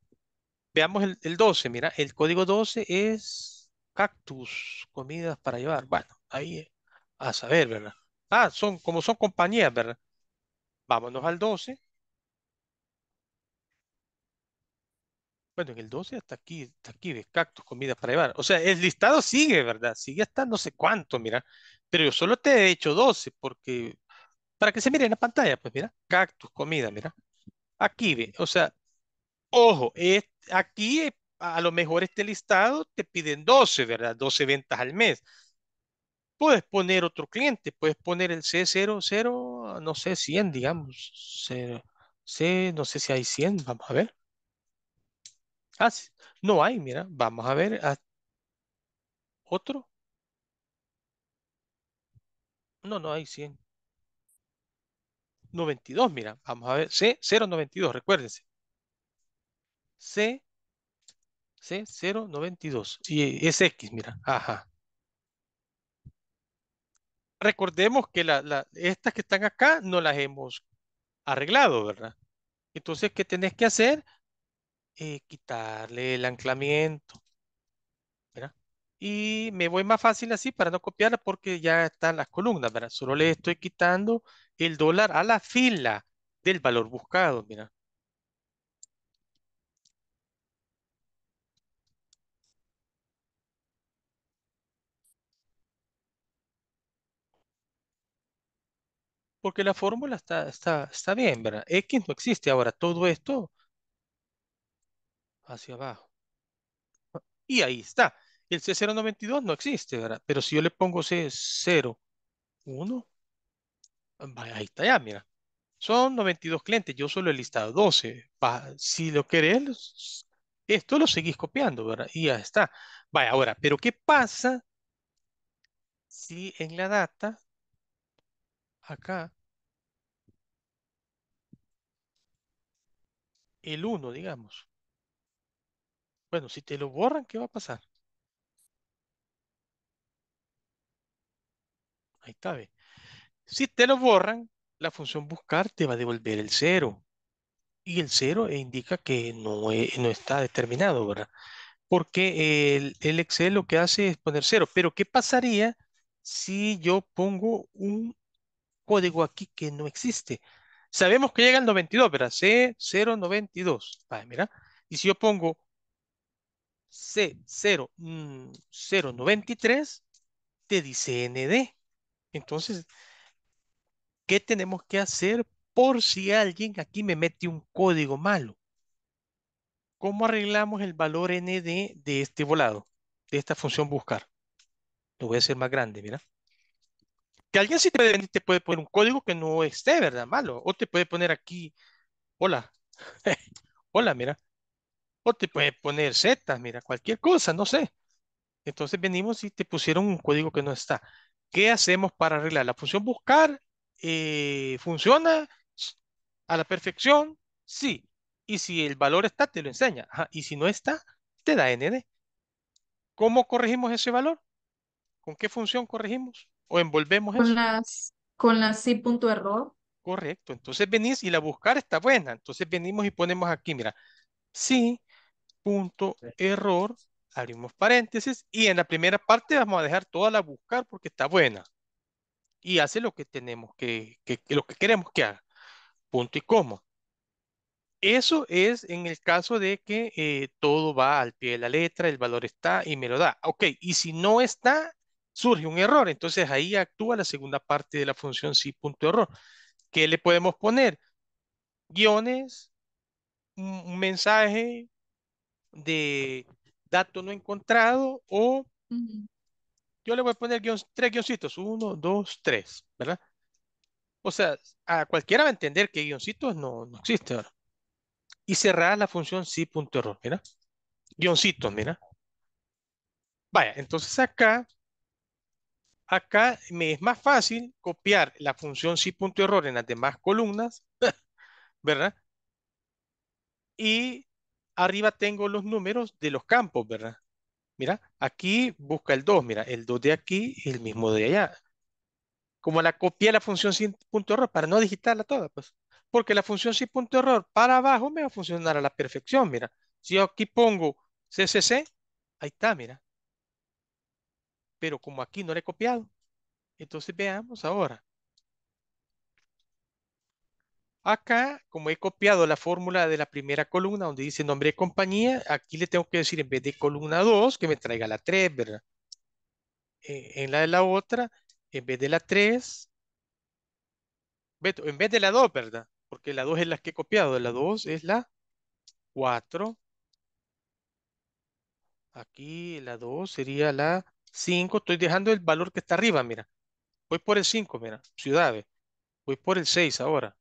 Veamos el, el 12, mira, el código 12 es cactus, comidas para llevar. Bueno, ahí eh, a saber, ¿verdad? Ah, son como son compañías, ¿verdad? Vámonos al 12. Bueno, en el 12 hasta aquí, aquí, ves cactus, comida para llevar. O sea, el listado sigue, ¿verdad? Sigue hasta no sé cuánto, mira. Pero yo solo te he hecho 12 porque, para que se mire en la pantalla, pues mira, cactus, comida, mira. Aquí ve, o sea, ojo, es, aquí eh, a lo mejor este listado te piden 12, ¿verdad? 12 ventas al mes. Puedes poner otro cliente, puedes poner el C00, no sé, 100, digamos. C no sé si hay 100, vamos a ver. Ah, no hay, mira, vamos a ver ah, otro. No, no hay 100. 92, mira, vamos a ver. C, 092, recuérdense. C, C, 092. Y es X, mira. Ajá. Recordemos que estas que están acá no las hemos arreglado, ¿verdad? Entonces, ¿qué tenés que hacer? Eh, quitarle el anclamiento. Y me voy más fácil así para no copiarla porque ya están las columnas, ¿verdad? Solo le estoy quitando el dólar a la fila del valor buscado, Porque la fórmula está, está, bien, ¿verdad? X no existe. Ahora, todo esto hacia abajo. Y ahí está. El C092 no existe, ¿verdad? Pero si yo le pongo C01, ahí está ya, mira. Son 92 clientes, yo solo he listado 12. si lo querés, esto lo seguís copiando, ¿verdad? Y ya está. Vaya, ahora, pero ¿qué pasa si en la data, acá, el 1, digamos, bueno, si te lo borran, ¿qué va a pasar? Ahí está, ve. Si te lo borran, la función buscar te va a devolver el cero. Y el cero indica que no, e, no está determinado, ¿verdad? Porque el, Excel lo que hace es poner cero. Pero, ¿qué pasaría si yo pongo un código aquí que no existe? Sabemos que llega el 92, ¿verdad? C092. Vale, mira. Y si yo pongo C0093 mm, te dice ND. Entonces, ¿qué tenemos que hacer por si alguien aquí me mete un código malo? ¿Cómo arreglamos el valor ND de este volado, de esta función buscar? Lo voy a hacer más grande, mira. Que alguien si te te puede poner un código que no esté, ¿verdad? Malo. O te puede poner aquí, hola. hola, mira. O te puede poner Z, mira, cualquier cosa, no sé. Entonces venimos y te pusieron un código que no está. ¿Qué hacemos para arreglar? La función buscar eh, funciona a la perfección, sí. Y si el valor está, te lo enseña. Y si no está, te da ND. ¿Cómo corregimos ese valor? ¿Con qué función corregimos? ¿O envolvemos con eso? Las, con la sí.error. Correcto. Entonces venís y la buscar está buena. Entonces venimos y ponemos aquí, mira, sí, punto error, abrimos paréntesis y en la primera parte vamos a dejar toda la buscar porque está buena y hace lo que tenemos que, lo que queremos que haga, punto y coma. Eso es en el caso de que eh, todo va al pie de la letra, el valor está y me lo da. Ok, y si no está, surge un error. Entonces ahí actúa la segunda parte de la función si punto error. ¿Qué le podemos poner? Guiones, un mensaje, de dato no encontrado o yo le voy a poner tres guioncitos, uno, dos, tres, ¿verdad? O sea, a cualquiera va a entender que guioncitos no, no existe Y cerrar la función si.error, punto mira. Guioncitos, mira. Vaya, entonces acá, acá me es más fácil copiar la función si.error punto error en las demás columnas, ¿verdad? Y arriba tengo los números de los campos, ¿verdad? Mira, aquí busca el 2, mira, el 2 de aquí y el mismo de allá. Como la copié la función sin punto error para no digitarla toda, pues. Porque la función sin punto error para abajo me va a funcionar a la perfección, mira. Si yo aquí pongo CCC, ahí está, mira. Pero como aquí no la he copiado, entonces veamos ahora. Acá, como he copiado la fórmula de la primera columna donde dice nombre de compañía, aquí le tengo que decir en vez de columna 2 que me traiga la 3, ¿verdad? E, en la de la otra, en vez de la 3, en vez de la 2, ¿verdad? Porque la 2 es la que he copiado, la 2 es la 4. Aquí la 2 sería la 5. Estoy dejando el valor que está arriba, mira. Voy por el 5, mira, ciudades. Voy por el 6 ahora.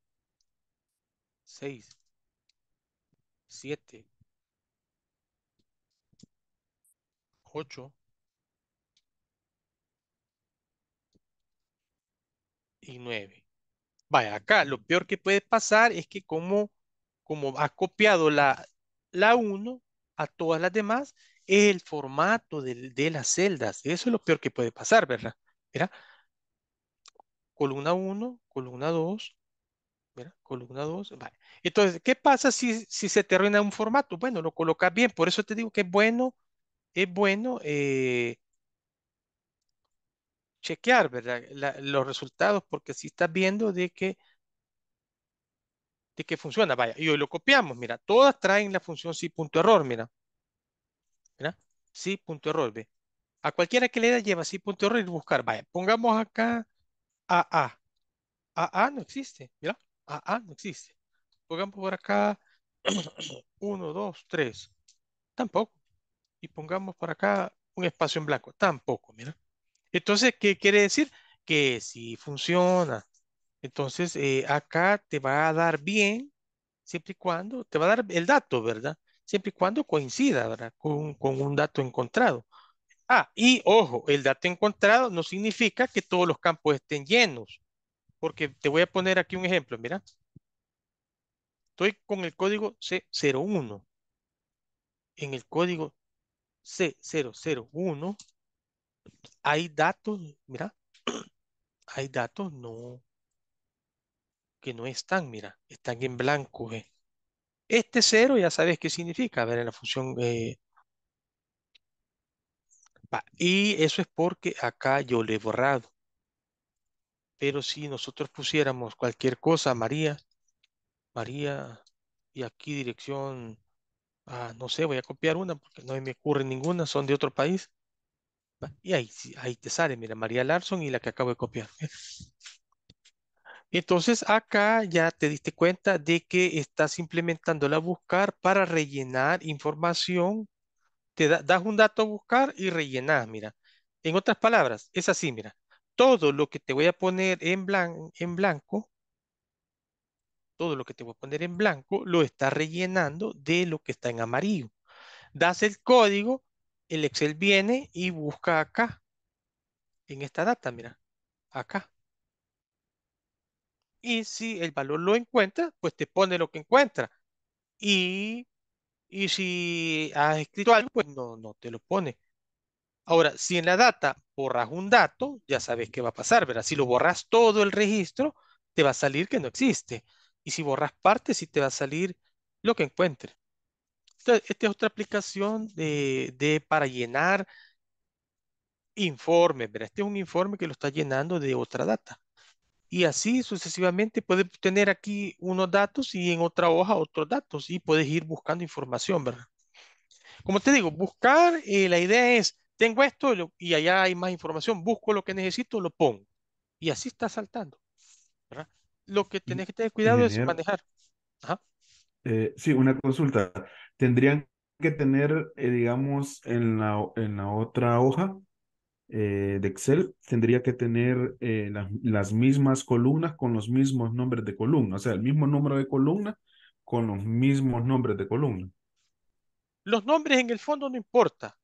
6, 7, 8 y 9. Vaya, acá lo peor que puede pasar es que como, como ha copiado la, la 1 a todas las demás, el formato de, las celdas. Eso es lo peor que puede pasar, ¿verdad? Mira, columna 1, columna 2, Mira, columna 2. Vale. Entonces, ¿qué pasa si, si, se te arruina un formato? Bueno, lo colocas bien. Por eso te digo que es bueno, es bueno eh, chequear, ¿verdad? los resultados, porque si estás viendo de que, de que funciona. Vaya, y hoy lo copiamos. Mira, todas traen la función si punto error, mira. Mira, sí punto error, ve. A cualquiera que le da lleva sí y buscar. Vaya, pongamos acá AA. AA no existe, mira. Ah, ah, no existe. Pongamos por acá 1, 2, 3. Tampoco. Y pongamos por acá un espacio en blanco. Tampoco, mira. Entonces, ¿qué quiere decir? Que si funciona. Entonces, eh, acá te va a dar bien, siempre y cuando, te va a dar el dato, ¿verdad? Siempre y cuando coincida, ¿verdad? Con, con un dato encontrado. Ah, y ojo, el dato encontrado no significa que todos los campos estén llenos. Porque te voy a poner aquí un ejemplo, mira. Estoy con el código C01. En el código C001 hay datos, mira, hay datos no que no están, mira, están en blanco. Eh. Este cero ya sabes qué significa, a ver, en la función... Eh. y eso es porque acá yo lo he borrado. Pero si nosotros pusiéramos cualquier cosa, María, María, y aquí dirección, ah, no sé, voy a copiar una porque no me ocurre ninguna, son de otro país. Ah, y ahí, ahí te sale, mira, María Larson y la que acabo de copiar. Entonces acá ya te diste cuenta de que estás implementando la buscar para rellenar información. Te das un dato a buscar y rellenar mira. En otras palabras, es así, mira todo lo que te voy a poner en, blanco, todo lo que te voy a poner en blanco, lo está rellenando de lo que está en amarillo. Das el código, el Excel viene y busca acá, en esta data, mira, acá. Y si el valor lo encuentra, pues te pone lo que encuentra. Y, y si has escrito algo, pues no, no te lo pone. Ahora, si en la data borras un dato, ya sabes qué va a pasar, ¿verdad? Si lo borras todo el registro, te va a salir que no existe. Y si borras parte, sí te va a salir lo que encuentres. Esta, es otra aplicación de, para llenar informes, ¿verdad? Este es un informe que lo está llenando de otra data. Y así sucesivamente puedes tener aquí unos datos y en otra hoja otros datos y puedes ir buscando información, ¿verdad? Como te digo, buscar, eh, la idea es tengo esto y allá hay más información, busco lo que necesito, lo pongo. Y así está saltando. Lo que mm, tenés que tener cuidado es manejar. Eh, sí, una consulta. ¿Tendrían que tener, eh, digamos, en la, en la otra hoja eh, de Excel, tendría que tener las mismas columnas con los mismos nombres de columna, o sea, el mismo número de columna con los mismos nombres de columna. Los nombres en el fondo no importa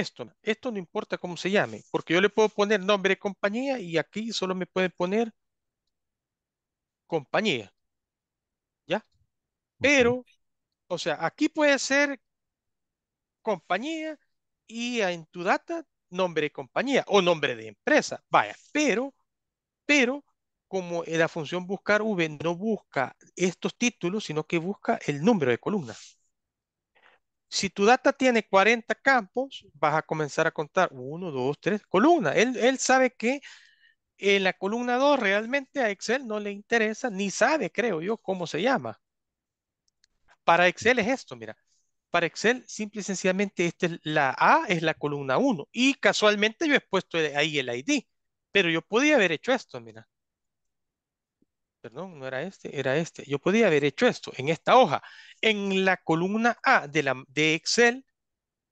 esto, no importa cómo se llame, porque yo le puedo poner nombre de compañía y aquí solo me pueden poner compañía. ¿Ya? Pero, o sea, aquí puede ser compañía y en tu data nombre de compañía o nombre de empresa. Vaya, pero, pero, como la función buscar V no busca estos títulos, sino que busca el número de columnas. Si tu data tiene 40 campos, vas a comenzar a contar 1, 2, 3 columnas. Él, sabe que en la columna 2 realmente a Excel no le interesa, ni sabe, creo yo, cómo se llama. Para Excel es esto, mira. Para Excel, simple y sencillamente, esta es la A es la columna 1. Y casualmente yo he puesto ahí el ID. Pero yo podía haber hecho esto, mira. Perdón, no era este, era este. Yo podía haber hecho esto en esta hoja. En la columna A de, la, de Excel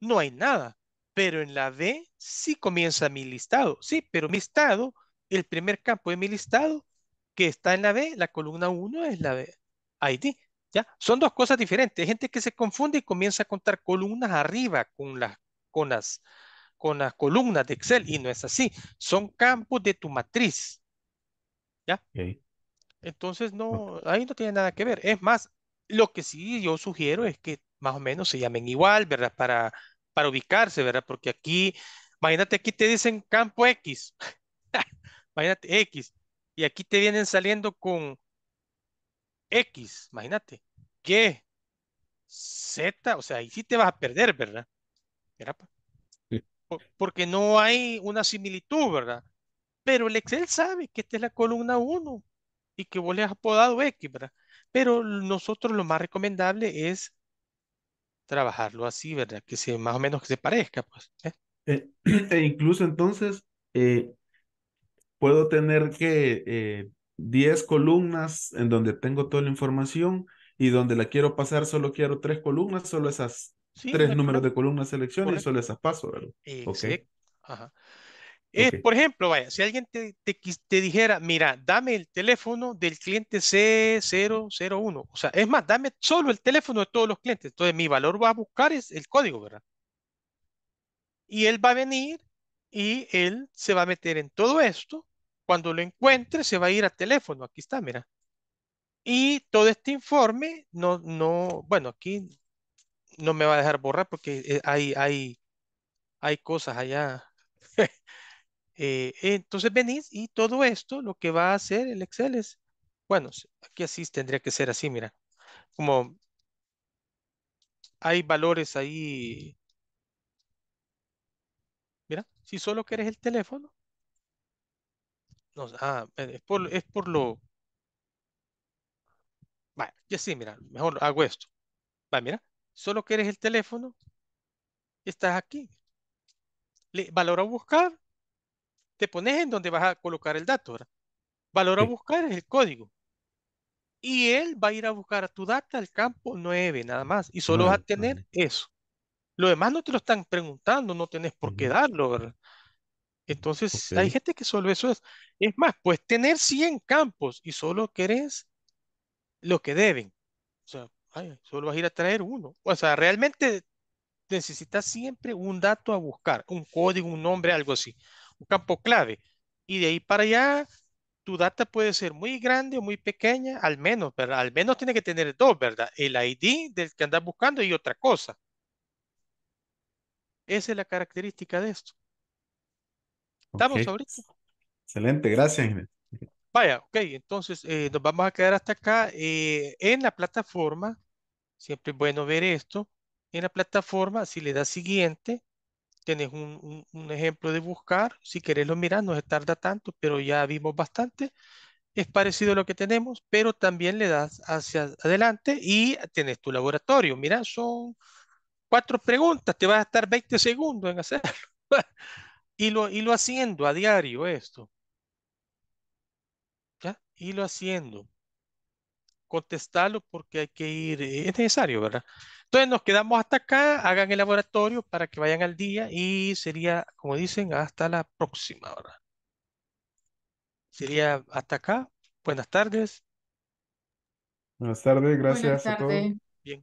no hay nada, pero en la B sí comienza mi listado. Sí, pero mi estado el primer campo de mi listado que está en la B, la columna 1 es la B, ID. ¿ya? Son dos cosas diferentes. Hay gente que se confunde y comienza a contar columnas arriba con las, con las, con las columnas de Excel y no es así. Son campos de tu matriz. ¿Ya? Entonces, no, ahí no tiene nada que ver. Es más, lo que sí yo sugiero es que más o menos se llamen igual, ¿verdad? Para, para ubicarse, ¿verdad? Porque aquí, imagínate, aquí te dicen campo X, imagínate X, y aquí te vienen saliendo con X, imagínate, ¿qué? Z, o sea, ahí sí te vas a perder, ¿verdad? Porque no hay una similitud, ¿verdad? Pero el Excel sabe que esta es la columna 1, y que vos le has apodado X, ¿verdad? Pero nosotros lo más recomendable es trabajarlo así, ¿verdad? Que se, más o menos que se parezca, pues. ¿eh? Eh, e incluso entonces, eh, puedo tener que 10 columnas en donde tengo toda la información y donde la quiero pasar, solo quiero tres columnas, solo esas tres números de columnas selecciono y solo esas paso, ¿verdad? Exacto. Okay. Ajá. Por ejemplo, vaya, si alguien te, te, te, dijera, mira, dame el teléfono del cliente C001, o sea, es más, dame solo el teléfono de todos los clientes, entonces mi valor va a buscar es el código, ¿verdad? Y él va a venir y él se va a meter en todo esto, cuando lo encuentre se va a ir al teléfono, aquí está, mira. Y todo este informe, no, no, bueno, aquí no me va a dejar borrar porque eh, hay, hay, hay cosas allá eh, entonces venís y todo esto lo que va a hacer el Excel es, bueno, aquí así tendría que ser así, mira, como hay valores ahí. Mira, si solo quieres el teléfono. Ah, eh, es por, es por lo... bueno, ya sí, mira, mejor hago esto. mira, solo quieres el teléfono. Estás aquí. Le, valor a buscar te pones en donde vas a colocar el dato. ¿verdad? Valor a buscar es el código. Y él va a ir a buscar tu data al campo 9, nada más. Y solo vas a tener eso. Lo demás no te lo están preguntando, no tenés por qué darlo, ¿verdad? Entonces, hay gente que solo eso es. Es más, pues tener 100 campos y solo querés lo que deben. O sea, solo vas a ir a traer uno. O sea, realmente necesitas siempre un dato a buscar, un código, un nombre, algo así campo clave. Y de ahí para allá, tu data puede ser muy grande o muy pequeña, al menos, pero Al menos tiene que tener dos, ¿verdad? El ID del que andas buscando y otra cosa. Esa es la característica de esto. ¿Estamos ahorita? Excelente, gracias. Vaya, ok, entonces eh, nos vamos a quedar hasta acá. Eh, en la plataforma, siempre es bueno ver esto, en la plataforma, si le das siguiente, Tienes un, un, ejemplo de buscar, si querés lo mirar, no se tarda tanto, pero ya vimos bastante. Es parecido a lo que tenemos, pero también le das hacia adelante y tienes tu laboratorio. Mira, son cuatro preguntas, te vas a estar 20 segundos en hacerlo. y, lo, y lo haciendo a diario esto. Y lo haciendo contestarlo porque hay que ir, es necesario, ¿verdad? Entonces nos quedamos hasta acá, hagan el laboratorio para que vayan al día y sería, como dicen, hasta la próxima hora. Sería hasta acá. Buenas tardes. Buenas tardes, gracias a todos. Bien.